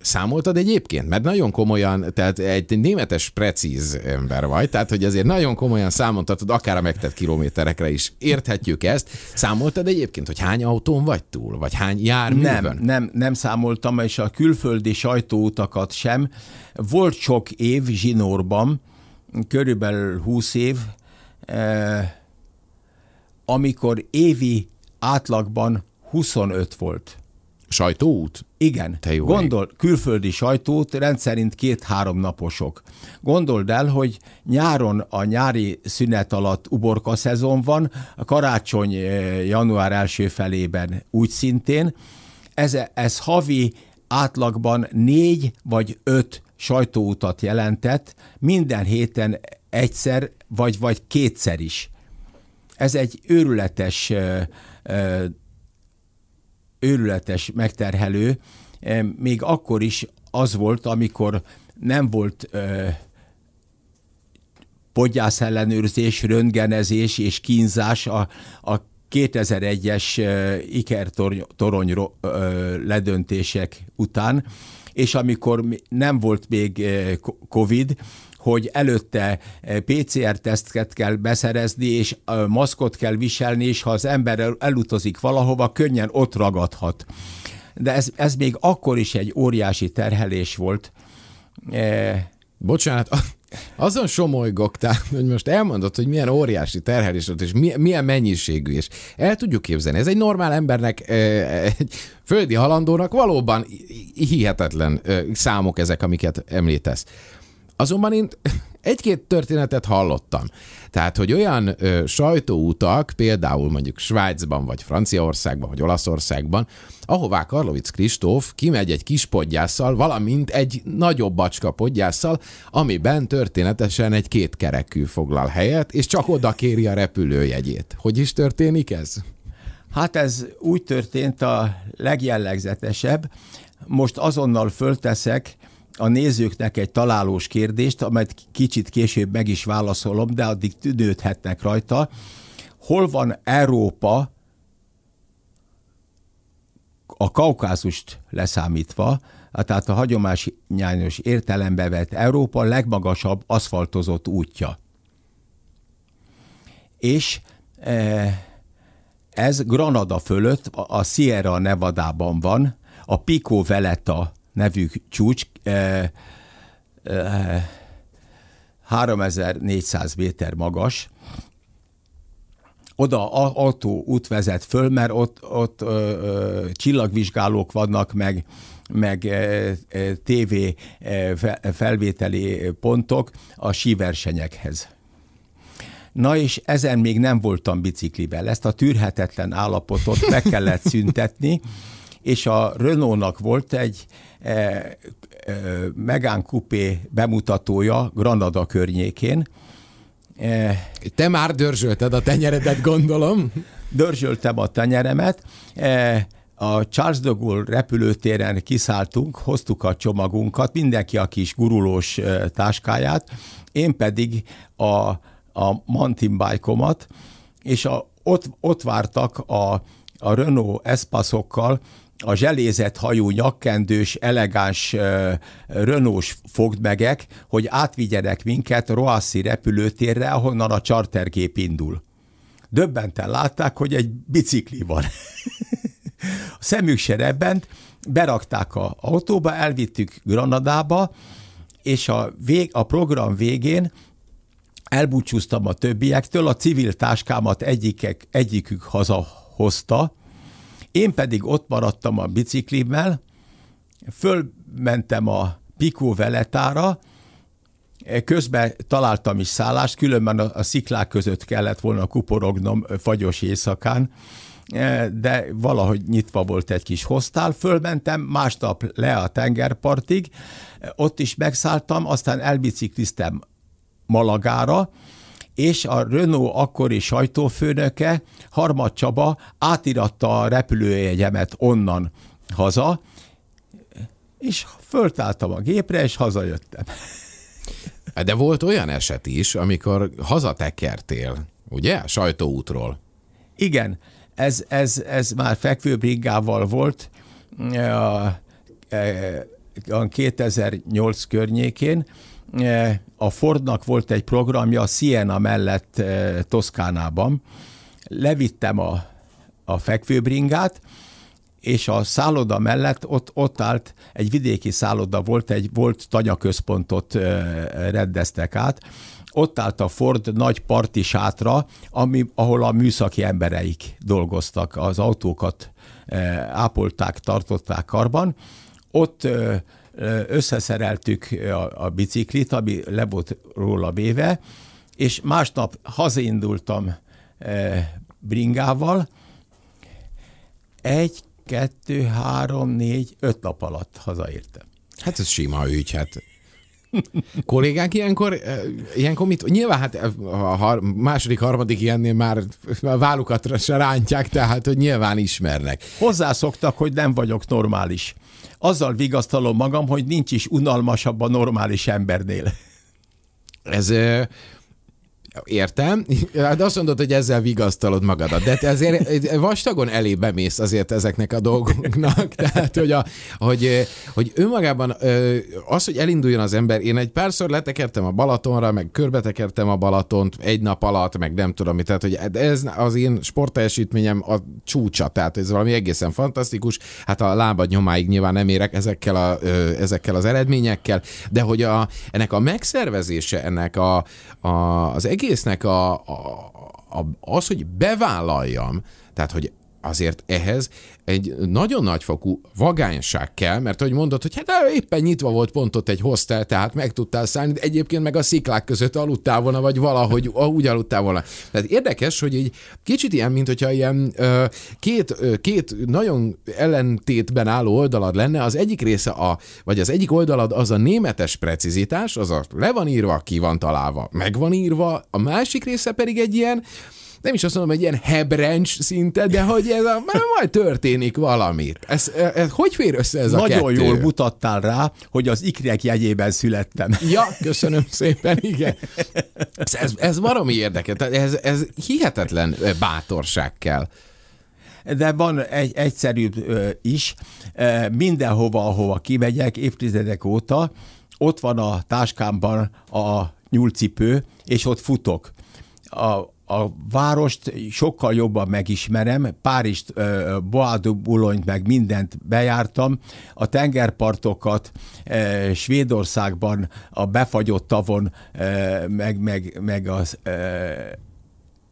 Számoltad egyébként? Mert nagyon komolyan, tehát egy németes precíz ember vagy, tehát hogy azért nagyon komolyan számon tartod, akár a megtett kilométerekre is. Érthetjük ezt. Számoltad egyébként, hogy hány autón vagy túl, vagy hány jár Nem, nem, nem számoltam, és a külföldi sajtóutakat sem. Volt sok év zsinórban, körülbelül 20 év, amikor évi átlagban 25 volt. Sajtóút? Igen. Te jó Gondol, ég. külföldi sajtót, rendszerint két-három naposok. Gondold el, hogy nyáron a nyári szünet alatt uborka szezon van, a karácsony eh, január első felében úgy szintén. Ez, ez havi átlagban négy vagy öt sajtóutat jelentett, minden héten egyszer vagy, vagy kétszer is. Ez egy őrületes eh, eh, őrületes, megterhelő, még akkor is az volt, amikor nem volt podgyász ellenőrzés, röntgenezés és kínzás a, a 2001-es ikertorony ledöntések után, és amikor nem volt még COVID, hogy előtte eh, PCR-tesztet kell beszerezni, és eh, maszkot kell viselni, és ha az ember elutazik valahova, könnyen ott ragadhat. De ez, ez még akkor is egy óriási terhelés volt. Eh, Bocsánat, azon tehát, hogy most elmondod, hogy milyen óriási terhelés volt, és milyen mennyiségű, és el tudjuk képzelni. Ez egy normál embernek, egy földi halandónak valóban hihetetlen számok ezek, amiket említesz. Azonban én egy-két történetet hallottam. Tehát, hogy olyan ö, sajtóutak, például mondjuk Svájcban, vagy Franciaországban, vagy Olaszországban, ahová Karlovic Kristóf kimegy egy kis podgyásszal, valamint egy nagyobb bacska podgyásszal, amiben történetesen egy kétkerekű foglal helyet, és csak oda kéri a repülőjegyét. Hogy is történik ez? Hát ez úgy történt a legjellegzetesebb. Most azonnal fölteszek a nézőknek egy találós kérdést, amelyet kicsit később meg is válaszolom, de addig tüdődhetnek rajta. Hol van Európa a kaukázust leszámítva, hát, tehát a hagyományos értelembe vett Európa legmagasabb aszfaltozott útja. És e, ez Granada fölött, a Sierra Nevada-ban van, a Pico Veleta nevű csúcs 3400 eh, eh, méter magas, oda autó út vezet föl, mert ott, ott ö, ö, csillagvizsgálók vannak, meg, meg ö, ö, TV felvételi pontok a síversenyekhez. Na és ezen még nem voltam biciklivel. Ezt a tűrhetetlen állapotot meg kellett szüntetni, és a Renault-nak volt egy E, e, Megán Kupé bemutatója Granada környékén. E, Te már dörzsölted a tenyeredet, gondolom. Dörzsöltem a tenyeremet. A Charles de Gaulle repülőtéren kiszálltunk, hoztuk a csomagunkat, mindenki a kis gurulós táskáját, én pedig a, a mountain bike-omat, és a, ott, ott vártak a, a Renault Espasokkal, a zselézett hajú, nyakkendős, elegáns rönós s fogdmegek, hogy átvigyenek minket Roassi repülőtérre, ahonnan a chartergép indul. Döbbenten látták, hogy egy bicikli van. a szemük se rebbent, berakták a autóba, elvittük Granadába, és a, vég, a program végén elbúcsúztam a többiektől, a civil táskámat egyikek, egyikük hazahozta, én pedig ott maradtam a biciklimmel, fölmentem a Pikó veletára, közben találtam is szállást, különben a, sziklák között kellett volna kuporognom fagyos éjszakán, e, de valahogy nyitva volt egy kis hostál, fölmentem másnap le a tengerpartig, ott is megszálltam, aztán elbicikliztem Malagára, és a Renault akkori sajtófőnöke, Harmad Csaba átiratta a repülőjegyemet onnan haza, és föltálltam a gépre, és hazajöttem. De volt olyan eset is, amikor hazatekertél, ugye? Sajtóútról. Igen, ez, ez, ez már fekvőbrigával volt, mm, a, e, a 2008 környékén, Eh, a Fordnak volt egy programja Siena mellett eh, Toszkánában. Levittem a, a fekvőbringát, és a szálloda mellett ott, ott állt, egy vidéki szálloda volt, egy volt tanyaközpontot eh, rendeztek át, ott állt a Ford nagy parti sátra, ami, ahol a műszaki embereik dolgoztak, az autókat ápolták, tartották karban, ott összeszereltük a, a biciklit, ami le volt róla véve, és másnap hazaindultam bringával, egy, kettő, három, négy, öt nap alatt hazaértem. Hát ez sima ügy, hát Kollégák ilyenkor, ilyenkor mit? Nyilván hát a har- második, harmadik ilyennél már válukatra se rántják, tehát hogy nyilván ismernek. Hozzászoktak, hogy nem vagyok normális azzal vigasztalom magam, hogy nincs is unalmasabb a normális embernél. Ez Értem, de hát azt mondod, hogy ezzel vigasztalod magadat, de te hát azért vastagon elé bemész azért ezeknek a dolgoknak, tehát hogy, a, hogy, hogy önmagában az, hogy elinduljon az ember, én egy párszor letekertem a Balatonra, meg körbetekertem a Balatont egy nap alatt, meg nem tudom, tehát hogy ez az én sportteljesítményem a csúcsa, tehát ez valami egészen fantasztikus, hát a lábad nyomáig nyilván nem érek ezekkel, a, ezekkel az eredményekkel, de hogy a, ennek a megszervezése, ennek a, a, az egész egésznek a, a, a, az, hogy bevállaljam, tehát, hogy azért ehhez egy nagyon nagyfokú vagányság kell, mert hogy mondod, hogy hát éppen nyitva volt pont ott egy hostel, tehát meg tudtál szállni, de egyébként meg a sziklák között aludtál volna, vagy valahogy úgy aludtál volna. Tehát érdekes, hogy egy kicsit ilyen, mint hogyha ilyen két, két nagyon ellentétben álló oldalad lenne, az egyik része, a, vagy az egyik oldalad az a németes precizitás, az a le van írva, ki van találva, meg van írva, a másik része pedig egy ilyen, nem is azt mondom, egy ilyen hebrencs szinte, de hogy ez a, már majd történik valamit. Ez, ez, e, hogy fér össze ez Nagyon a kettő? jól mutattál rá, hogy az ikrek jegyében születtem. Ja, köszönöm szépen, igen. Ez, ez, ez valami érdekes, ez, ez hihetetlen bátorság kell de van egy egyszerűbb is. mindenhova, ahova kimegyek évtizedek óta, ott van a táskámban a nyúlcipő, és ott futok. A, a várost sokkal jobban megismerem, Párizst, Boadubulonyt, meg mindent bejártam, a tengerpartokat Svédországban a befagyott tavon, meg, meg, meg az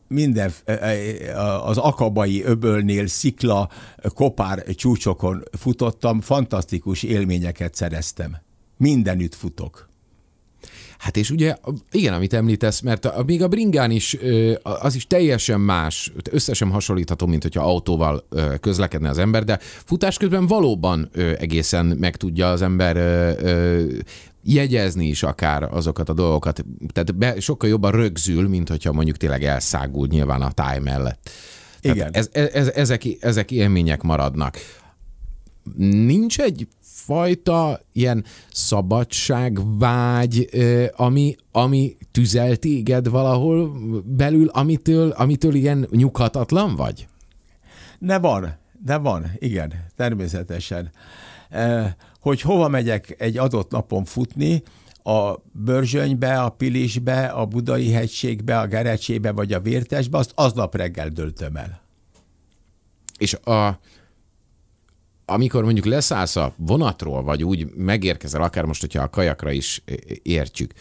minden az akabai öbölnél szikla, kopár csúcsokon futottam, fantasztikus élményeket szereztem. Mindenütt futok. Hát és ugye, igen, amit említesz, mert a, még a bringán is, az is teljesen más, összesen hasonlítható, mint hogyha autóval közlekedne az ember, de futás közben valóban egészen meg tudja az ember jegyezni is akár azokat a dolgokat. Tehát be, sokkal jobban rögzül, mint hogyha mondjuk tényleg elszágul nyilván a táj mellett. Tehát Igen. Ez, e, ez, ezek, ezek élmények maradnak nincs egy fajta ilyen szabadságvágy, ami, ami tüzel téged valahol belül, amitől, amitől ilyen nyughatatlan vagy? De van, de van, igen, természetesen. Hogy hova megyek egy adott napon futni, a Börzsönybe, a Pilisbe, a Budai hegységbe, a Gerecsébe vagy a Vértesbe, azt aznap reggel döltöm el. És a, amikor mondjuk leszállsz a vonatról, vagy úgy megérkezel, akár most, hogyha a kajakra is értjük,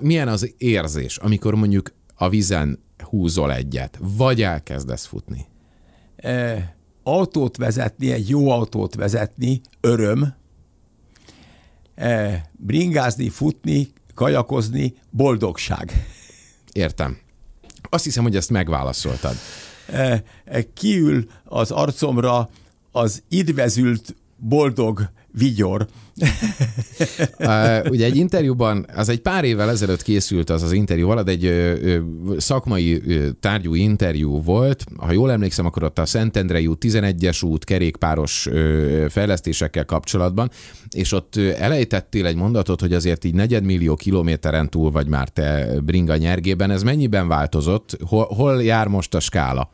milyen az érzés, amikor mondjuk a vizen húzol egyet, vagy elkezdesz futni? E, autót vezetni, egy jó autót vezetni, öröm. E, bringázni, futni, kajakozni, boldogság. Értem. Azt hiszem, hogy ezt megválaszoltad. E, e, kiül az arcomra az idvezült boldog vigyor. uh, ugye egy interjúban, az egy pár évvel ezelőtt készült az az interjú, valad egy ö, ö, szakmai ö, tárgyú interjú volt, ha jól emlékszem, akkor ott a Szentendrei út, 11-es út, kerékpáros ö, fejlesztésekkel kapcsolatban, és ott elejtettél egy mondatot, hogy azért így negyedmillió kilométeren túl vagy már te bringa nyergében, ez mennyiben változott, hol, hol jár most a skála?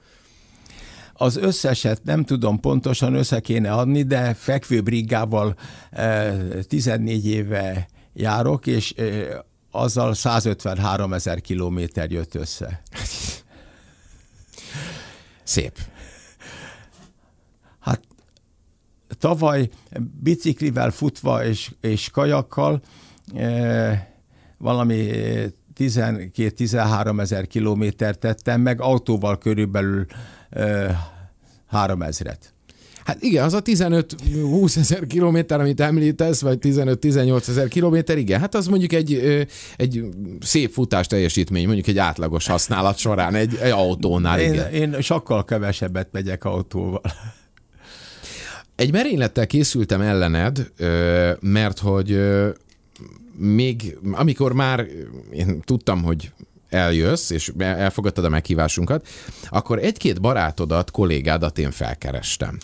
Az összeset nem tudom pontosan össze kéne adni, de brigával 14 eh, éve járok, és eh, azzal 153 ezer kilométer jött össze. Szép. Hát tavaly biciklivel futva és, és kajakkal eh, valami 12-13 ezer kilométert tettem, meg autóval körülbelül ö, 3 ezeret. Hát igen, az a 15-20 ezer kilométer, amit említesz, vagy 15-18 ezer kilométer, igen, hát az mondjuk egy, egy szép futás teljesítmény, mondjuk egy átlagos használat során, egy, egy autónál, én, igen. Én sokkal kevesebbet megyek autóval. Egy merénylettel készültem ellened, mert hogy még amikor már eh, én tudtam, hogy eljössz, és elfogadtad a meghívásunkat, akkor egy-két barátodat, kollégádat én felkerestem.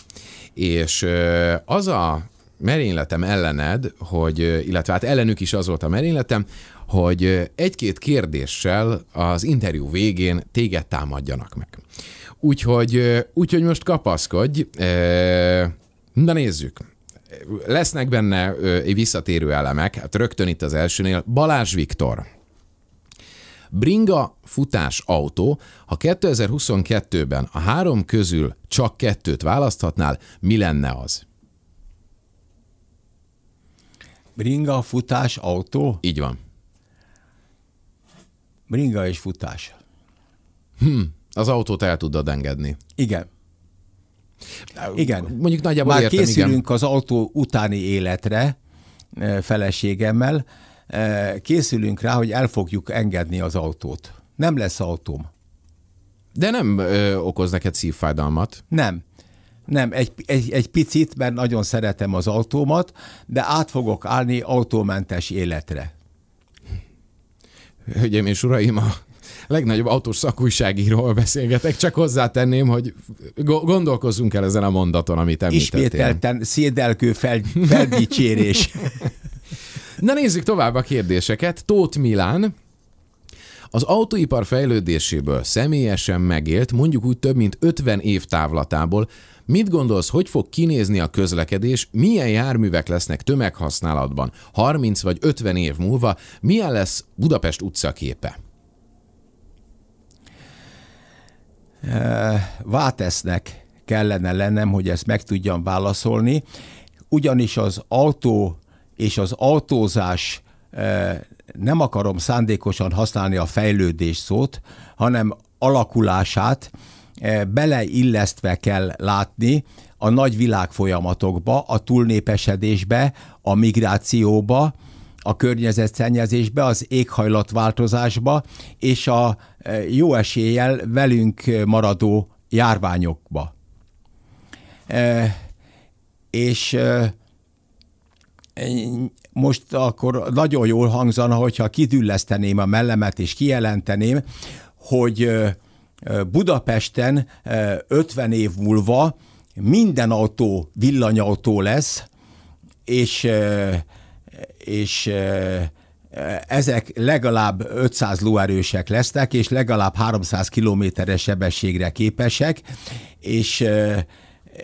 És eh, az a merényletem ellened, hogy, eh, illetve hát ellenük is az volt a merényletem, hogy egy-két kérdéssel az interjú végén téged támadjanak meg. Úgyhogy, úgyhogy most kapaszkodj. Na nézzük lesznek benne visszatérő elemek, hát rögtön itt az elsőnél, Balázs Viktor, Bringa futás autó, ha 2022-ben a három közül csak kettőt választhatnál, mi lenne az? Bringa, futás, autó? Így van. Bringa és futás. Hm, az autót el tudod engedni. Igen. Igen. Mondjuk nagyjából Már értem, készülünk igen. az autó utáni életre eh, feleségemmel, eh, készülünk rá, hogy el fogjuk engedni az autót. Nem lesz autóm. De nem ö, okoz neked szívfájdalmat? Nem. Nem, egy, egy, egy picit, mert nagyon szeretem az autómat, de át fogok állni autómentes életre. Hölgyeim és uraim, a legnagyobb autós szakújságíról beszélgetek, csak hozzátenném, hogy gondolkozzunk el ezen a mondaton, amit említettél. Ismételten szédelkő fel, feldicsérés. Na nézzük tovább a kérdéseket. Tóth Milán, az autóipar fejlődéséből személyesen megélt, mondjuk úgy több mint 50 év távlatából, Mit gondolsz, hogy fog kinézni a közlekedés, milyen járművek lesznek tömeghasználatban 30 vagy 50 év múlva, milyen lesz Budapest utcaképe? vátesznek kellene lennem, hogy ezt meg tudjam válaszolni, ugyanis az autó és az autózás e, nem akarom szándékosan használni a fejlődés szót, hanem alakulását e, beleillesztve kell látni a nagy világfolyamatokba, a túlnépesedésbe, a migrációba, a környezetszennyezésbe, az éghajlatváltozásba, és a e, jó eséllyel velünk maradó járványokba. E, és e, most akkor nagyon jól hangzana, hogyha kidülleszteném a mellemet és kijelenteném, hogy Budapesten 50 év múlva minden autó villanyautó lesz, és és ezek legalább 500 lóerősek lesznek, és legalább 300 kilométeres sebességre képesek, és,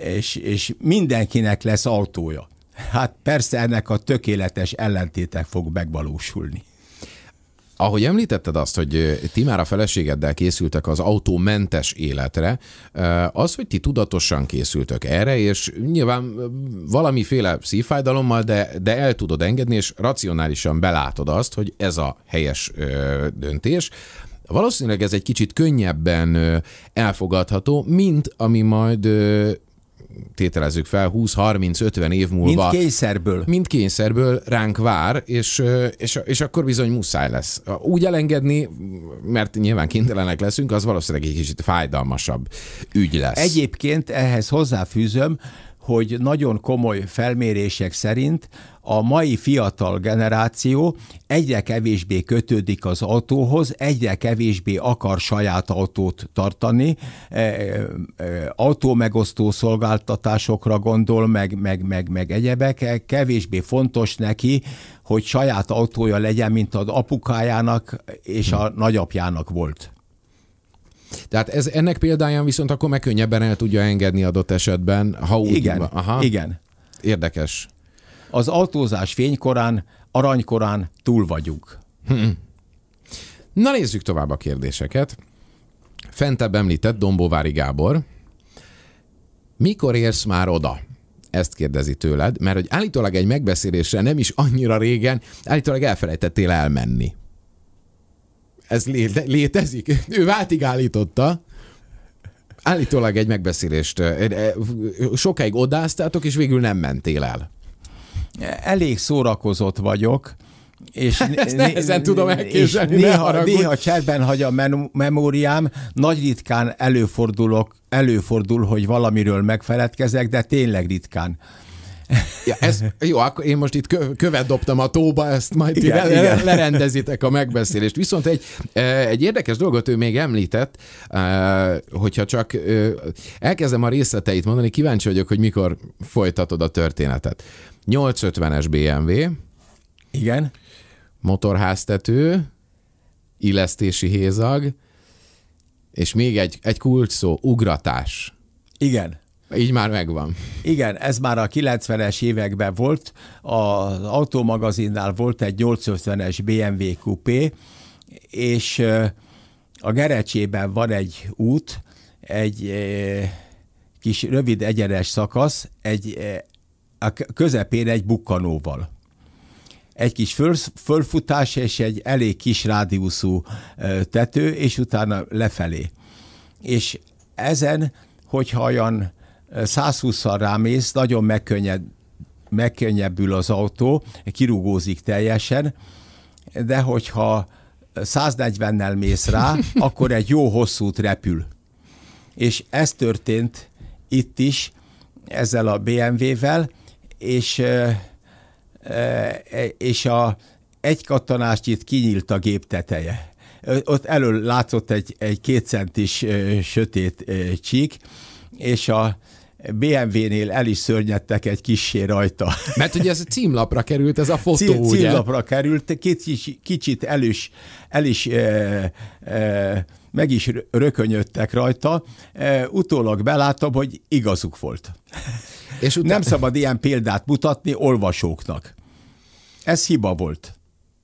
és, és mindenkinek lesz autója. Hát persze ennek a tökéletes ellentétek fog megvalósulni. Ahogy említetted azt, hogy ti már a feleségeddel készültek az autómentes életre, az, hogy ti tudatosan készültök erre, és nyilván valamiféle szívfájdalommal, de, de el tudod engedni, és racionálisan belátod azt, hogy ez a helyes döntés. Valószínűleg ez egy kicsit könnyebben elfogadható, mint ami majd tételezzük fel, 20-30-50 év múlva. Mind kényszerből. Mind kényszerből ránk vár, és, és, és akkor bizony muszáj lesz. Úgy elengedni, mert nyilván kénytelenek leszünk, az valószínűleg egy kicsit fájdalmasabb ügy lesz. Egyébként ehhez hozzáfűzöm, hogy nagyon komoly felmérések szerint a mai fiatal generáció egyre kevésbé kötődik az autóhoz, egyre kevésbé akar saját autót tartani, e, e, e, autómegosztó szolgáltatásokra gondol, meg, meg, meg, meg egyebek, kevésbé fontos neki, hogy saját autója legyen, mint az apukájának és a nagyapjának volt. Tehát ez, ennek példáján viszont akkor meg könnyebben el tudja engedni adott esetben, ha úgy. Igen, Aha. igen. Érdekes. Az autózás fénykorán, aranykorán túl vagyunk. Hm. Na nézzük tovább a kérdéseket. Fentebb említett Dombóvári Gábor. Mikor érsz már oda? Ezt kérdezi tőled, mert hogy állítólag egy megbeszélésre nem is annyira régen, állítólag elfelejtettél elmenni ez lé létezik? Ő váltig állította. Állítólag egy megbeszélést. Sokáig odáztátok, és végül nem mentél el. Elég szórakozott vagyok. És Ezt nehezen tudom elképzelni. néha, néha cserben hagy a memóriám, nagy ritkán előfordulok, előfordul, hogy valamiről megfeledkezek, de tényleg ritkán. Ja, ez, jó, akkor én most itt követ dobtam a tóba, ezt majd igen, le, igen. lerendezitek a megbeszélést. Viszont egy, egy érdekes dolgot ő még említett, hogyha csak elkezdem a részleteit mondani, kíváncsi vagyok, hogy mikor folytatod a történetet. 850-es BMW. Igen. Motorháztető, illesztési hézag, és még egy, egy kulcs szó, ugratás. Igen. Így már megvan. Igen, ez már a 90-es években volt. Az automagazinnál volt egy 850-es BMW kupé, és a Gerecsében van egy út, egy kis rövid egyenes szakasz, egy, a közepén egy bukkanóval egy kis föl, fölfutás és egy elég kis rádiuszú tető, és utána lefelé. És ezen, hogyha olyan 120-szal rámész, nagyon megkönnyed, megkönnyebbül az autó, kirugózik teljesen, de hogyha 140-nel mész rá, akkor egy jó hosszút repül. És ez történt itt is ezzel a BMW-vel, és, e, és a egy kattanást itt kinyílt a gép teteje. Ott elől látszott egy, egy kétszentis sötét csík, és a, BMW-nél el is szörnyedtek egy kissé rajta. Mert ugye ez a címlapra került, ez a fotó, címlapra ugye? Címlapra került, kicsit, kicsit el is, el is e, e, meg is rökönyödtek rajta. E, utólag beláttam, hogy igazuk volt. És utána... Nem szabad ilyen példát mutatni olvasóknak. Ez hiba volt.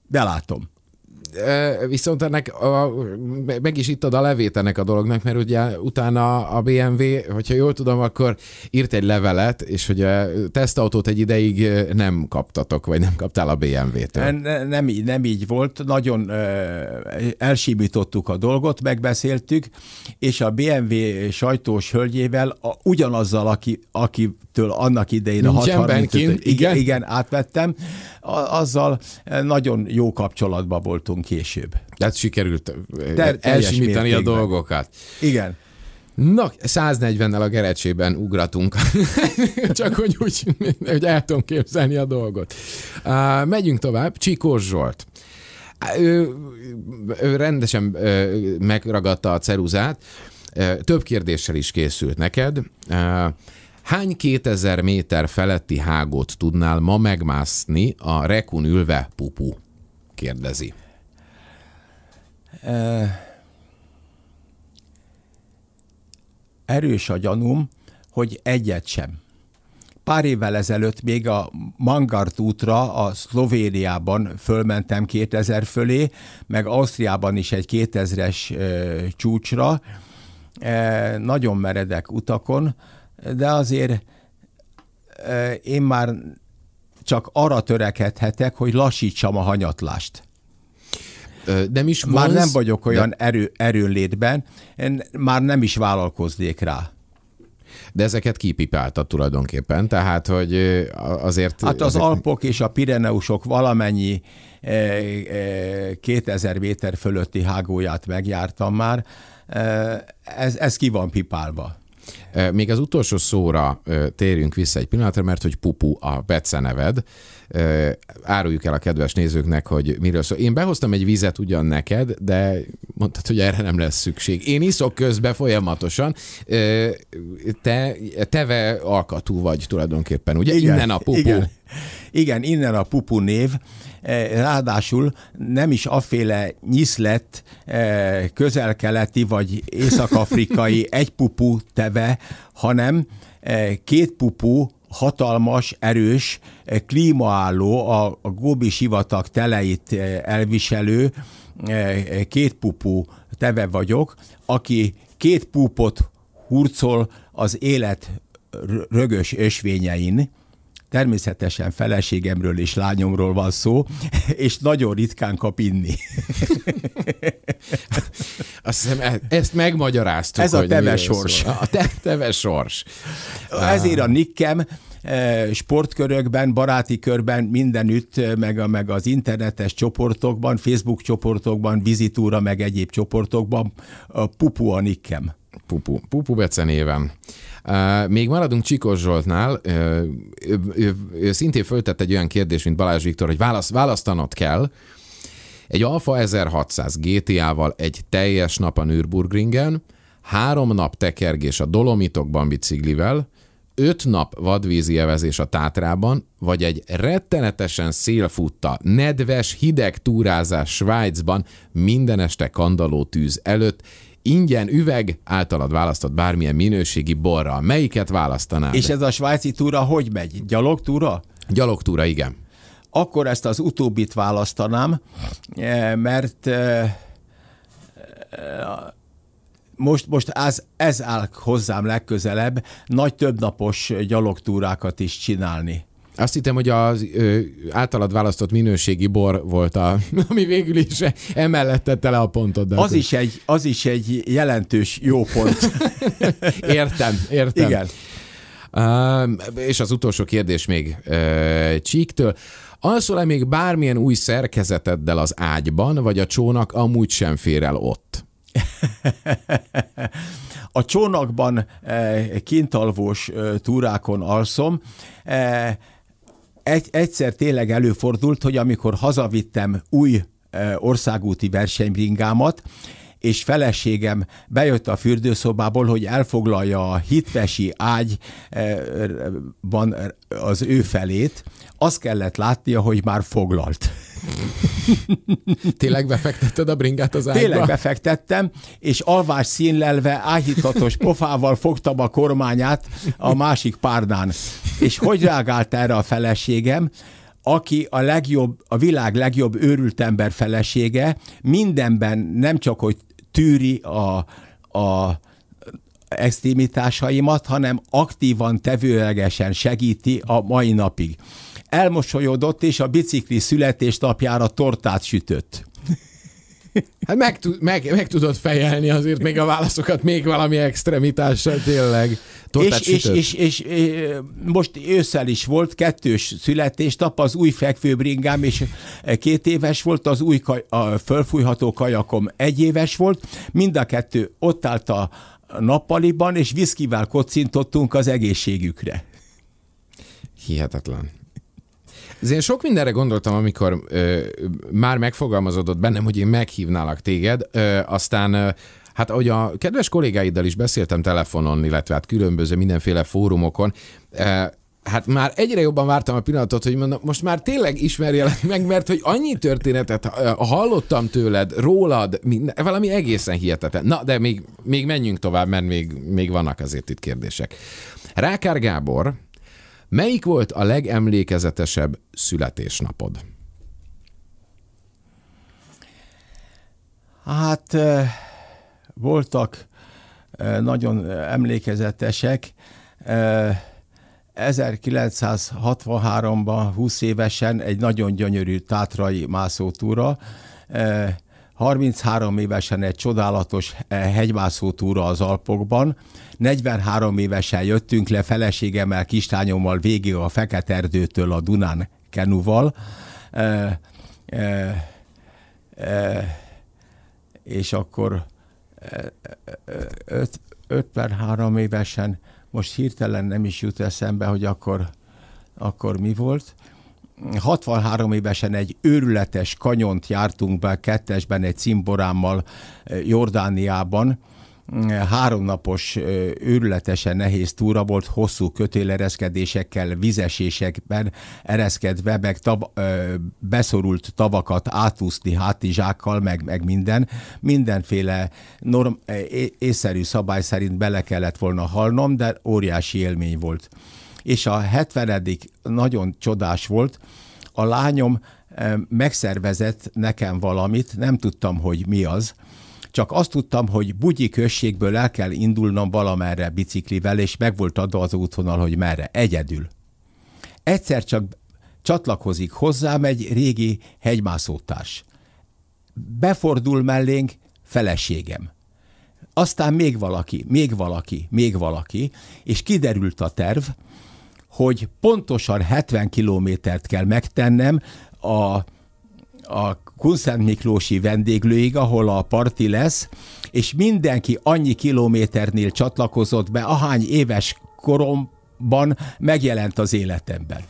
Belátom viszont ennek a, meg is ad a levét ennek a dolognak, mert ugye utána a BMW, hogyha jól tudom, akkor írt egy levelet, és hogy a tesztautót egy ideig nem kaptatok, vagy nem kaptál a BMW-től. Nem, nem, így, nem így volt, nagyon elsíbítottuk a dolgot, megbeszéltük, és a BMW sajtós hölgyével a, ugyanazzal, aki, akitől annak idején Nincsen a 630 igen, igen, átvettem, azzal eh, nagyon jó kapcsolatban voltunk később. Tehát sikerült eh, De elsimítani a dolgokat. Igen. Na, 140-nel a gerecsében ugratunk. Csak hogy úgy, hogy el tudom képzelni a dolgot. Uh, megyünk tovább. Csikós Zsolt. Ő, ő rendesen uh, megragadta a ceruzát. Több kérdéssel is készült neked. Hány 2000 méter feletti hágot tudnál ma megmászni a rekun ülve pupu? Kérdezi. Erős a gyanúm, hogy egyet sem. Pár évvel ezelőtt még a Mangart útra a Szlovéniában fölmentem 2000 fölé, meg Ausztriában is egy 2000-es csúcsra, nagyon meredek utakon, de azért én már csak arra törekedhetek, hogy lassítsam a hanyatlást. Nem is vonz, Már nem vagyok olyan de... erő, erőnlétben, én már nem is vállalkoznék rá. De ezeket kipipálta tulajdonképpen, tehát hogy azért... Hát az ezek... Alpok és a Pireneusok valamennyi 2000 méter fölötti hágóját megjártam már, ez, ez ki van pipálva. Még az utolsó szóra térjünk vissza egy pillanatra, mert hogy Pupu a Bece neved. Áruljuk el a kedves nézőknek, hogy miről szól. Én behoztam egy vizet ugyan neked, de mondtad, hogy erre nem lesz szükség. Én iszok közbe folyamatosan. Te teve alkatú vagy tulajdonképpen, ugye? Igen, Innen a Pupu. Igen. Igen, innen a pupu név, e, ráadásul nem is aféle nyiszlett e, közelkeleti vagy észak-afrikai pupu teve, hanem e, két pupu hatalmas, erős, klímaálló, a, Góbi sivatag teleit elviselő két pupu teve vagyok, aki két púpot hurcol az élet rögös ösvényein, Természetesen feleségemről és lányomról van szó, és nagyon ritkán kap inni. Azt hiszem, e- ezt megmagyaráztuk. Ez a teve sors. A te, teve sors. Ezért a ah. nikkem, e, sportkörökben, baráti körben, mindenütt, e, meg, a, meg az internetes csoportokban, Facebook csoportokban, vizitúra, meg egyéb csoportokban pupu a nikkem. Pupu, Pupu becenéven. Még maradunk Csikos Zsoltnál, ő, ő, ő, ő szintén föltett egy olyan kérdést, mint Balázs Viktor, hogy válasz, választanod kell, egy Alfa 1600 GTA-val egy teljes nap a Nürburgringen, három nap tekergés a Dolomitokban biciklivel, öt nap vadvízi evezés a Tátrában, vagy egy rettenetesen szélfutta, nedves, hideg túrázás Svájcban minden este kandaló tűz előtt, ingyen üveg általad választott bármilyen minőségi borral. Melyiket választanád? És ez a svájci túra hogy megy? Gyalogtúra? Gyalogtúra, igen. Akkor ezt az utóbbit választanám, eh, mert eh, eh, most, most ez, ez áll hozzám legközelebb, nagy többnapos gyalogtúrákat is csinálni. Azt hittem, hogy az ö, általad választott minőségi bor volt, a, ami végül is emellett tette le a pontot. De az, is egy, az is egy jelentős jó pont. értem, értem. Igen. Uh, és az utolsó kérdés még uh, Csíktől. Alszol-e még bármilyen új szerkezeteddel az ágyban, vagy a csónak amúgy sem fér el ott? a csónakban eh, kintalvós eh, túrákon alszom. Eh, egy, egyszer tényleg előfordult, hogy amikor hazavittem új országúti versenybringámat, és feleségem bejött a fürdőszobából, hogy elfoglalja a hitvesi ágyban az ő felét, azt kellett látnia, hogy már foglalt. Tényleg befektetted a bringát az ágyba? Tényleg befektettem, és alvás színlelve áhítatos pofával fogtam a kormányát a másik párnán és hogy reagált erre a feleségem, aki a legjobb, a világ legjobb őrült ember felesége, mindenben nem csak, hogy tűri a, a extrémitásaimat, hanem aktívan, tevőlegesen segíti a mai napig. Elmosolyodott, és a bicikli születésnapjára tortát sütött. Hát meg, meg, meg tudod fejelni azért még a válaszokat, még valami extremitással tényleg. És, és, és, és, és, most ősszel is volt kettős születésnap, az új fekvőbringám, és két éves volt, az új kaj, a fölfújható kajakom egy éves volt, mind a kettő ott állt a nappaliban, és viszkivel kocintottunk az egészségükre. Hihetetlen. Ez én sok mindenre gondoltam, amikor ö, már megfogalmazódott bennem, hogy én meghívnálak téged, ö, aztán ö, Hát ahogy a kedves kollégáiddal is beszéltem telefonon, illetve hát különböző mindenféle fórumokon, e, hát már egyre jobban vártam a pillanatot, hogy mondom, most már tényleg ismerjelek meg, mert hogy annyi történetet hallottam tőled, rólad, minden, valami egészen hihetetlen. Na, de még, még menjünk tovább, mert még, még vannak azért itt kérdések. Rákár Gábor, Melyik volt a legemlékezetesebb születésnapod? Hát eh, voltak eh, nagyon emlékezetesek. 1963-ban eh, 20 évesen egy nagyon gyönyörű tátrai mászótúra 33 évesen egy csodálatos eh, hegymászó túra az Alpokban, 43 évesen jöttünk le feleségemmel, kislányommal végig a Fekete Erdőtől a Dunán kenuval, e, e, e, és akkor 53 évesen, most hirtelen nem is jut eszembe, hogy akkor, akkor mi volt, 63 évesen egy őrületes kanyont jártunk be kettesben egy cimborámmal eh, Jordániában, eh, háromnapos eh, őrületesen nehéz túra volt, hosszú kötélereszkedésekkel, vizesésekben ereszkedve, meg tab- ö, beszorult tavakat átúszni hátizsákkal, meg, meg minden. Mindenféle norm, é, észszerű szabály szerint bele kellett volna halnom, de óriási élmény volt és a 70 nagyon csodás volt, a lányom eh, megszervezett nekem valamit, nem tudtam, hogy mi az, csak azt tudtam, hogy Bugyi községből el kell indulnom valamerre biciklivel, és meg volt adva az útvonal, hogy merre, egyedül. Egyszer csak csatlakozik hozzám egy régi hegymászótárs. Befordul mellénk feleségem. Aztán még valaki, még valaki, még valaki, és kiderült a terv, hogy pontosan 70 kilométert kell megtennem a, a Kunszent Miklósi vendéglőig, ahol a parti lesz, és mindenki annyi kilométernél csatlakozott be, ahány éves koromban megjelent az életemben.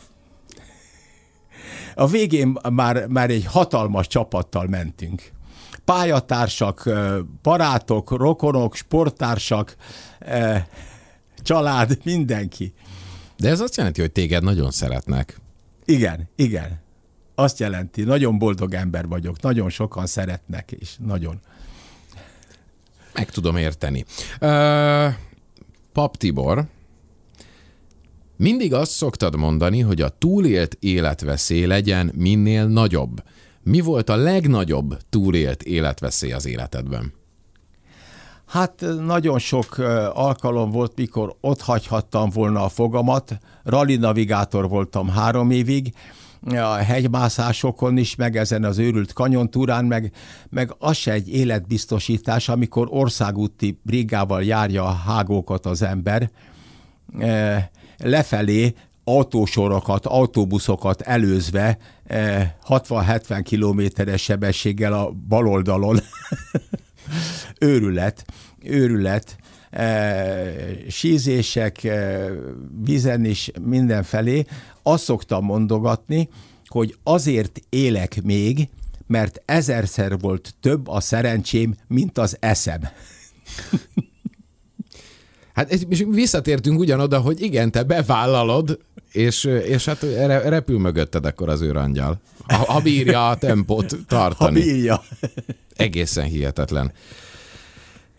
A végén már, már egy hatalmas csapattal mentünk. Pályatársak, barátok, rokonok, sporttársak, család, mindenki. De ez azt jelenti, hogy téged nagyon szeretnek. Igen, igen. Azt jelenti, nagyon boldog ember vagyok, nagyon sokan szeretnek, és nagyon. Meg tudom érteni. Pap Tibor, mindig azt szoktad mondani, hogy a túlélt életveszély legyen minél nagyobb. Mi volt a legnagyobb túlélt életveszély az életedben? Hát nagyon sok alkalom volt, mikor ott hagyhattam volna a fogamat. Rally navigátor voltam három évig, a hegymászásokon is, meg ezen az őrült kanyontúrán, meg, meg az se egy életbiztosítás, amikor országúti brigával járja a hágókat az ember. Lefelé autósorokat, autóbuszokat előzve 60-70 kilométeres sebességgel a bal oldalon. őrület, őrület, e, sízések, e, vizen is mindenfelé. Azt szoktam mondogatni, hogy azért élek még, mert ezerszer volt több a szerencsém, mint az eszem. Hát és visszatértünk ugyanoda, hogy igen, te bevállalod, és, és hát repül mögötted akkor az őrangyal ha bírja a tempót tartani. Ha bírja. Egészen hihetetlen.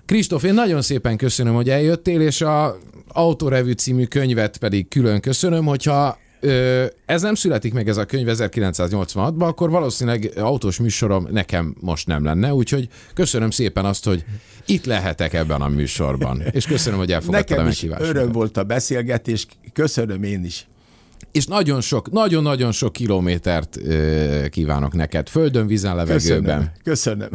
Kristóf, én nagyon szépen köszönöm, hogy eljöttél, és a Autorevű című könyvet pedig külön köszönöm, hogyha ö, ez nem születik meg ez a könyv 1986-ban, akkor valószínűleg autós műsorom nekem most nem lenne, úgyhogy köszönöm szépen azt, hogy itt lehetek ebben a műsorban, és köszönöm, hogy elfogadtad nekem a meghívást. öröm volt a beszélgetés, köszönöm én is és nagyon sok, nagyon-nagyon sok kilométert kívánok neked. Földön, vízen, levegőben. Köszönöm. Köszönöm.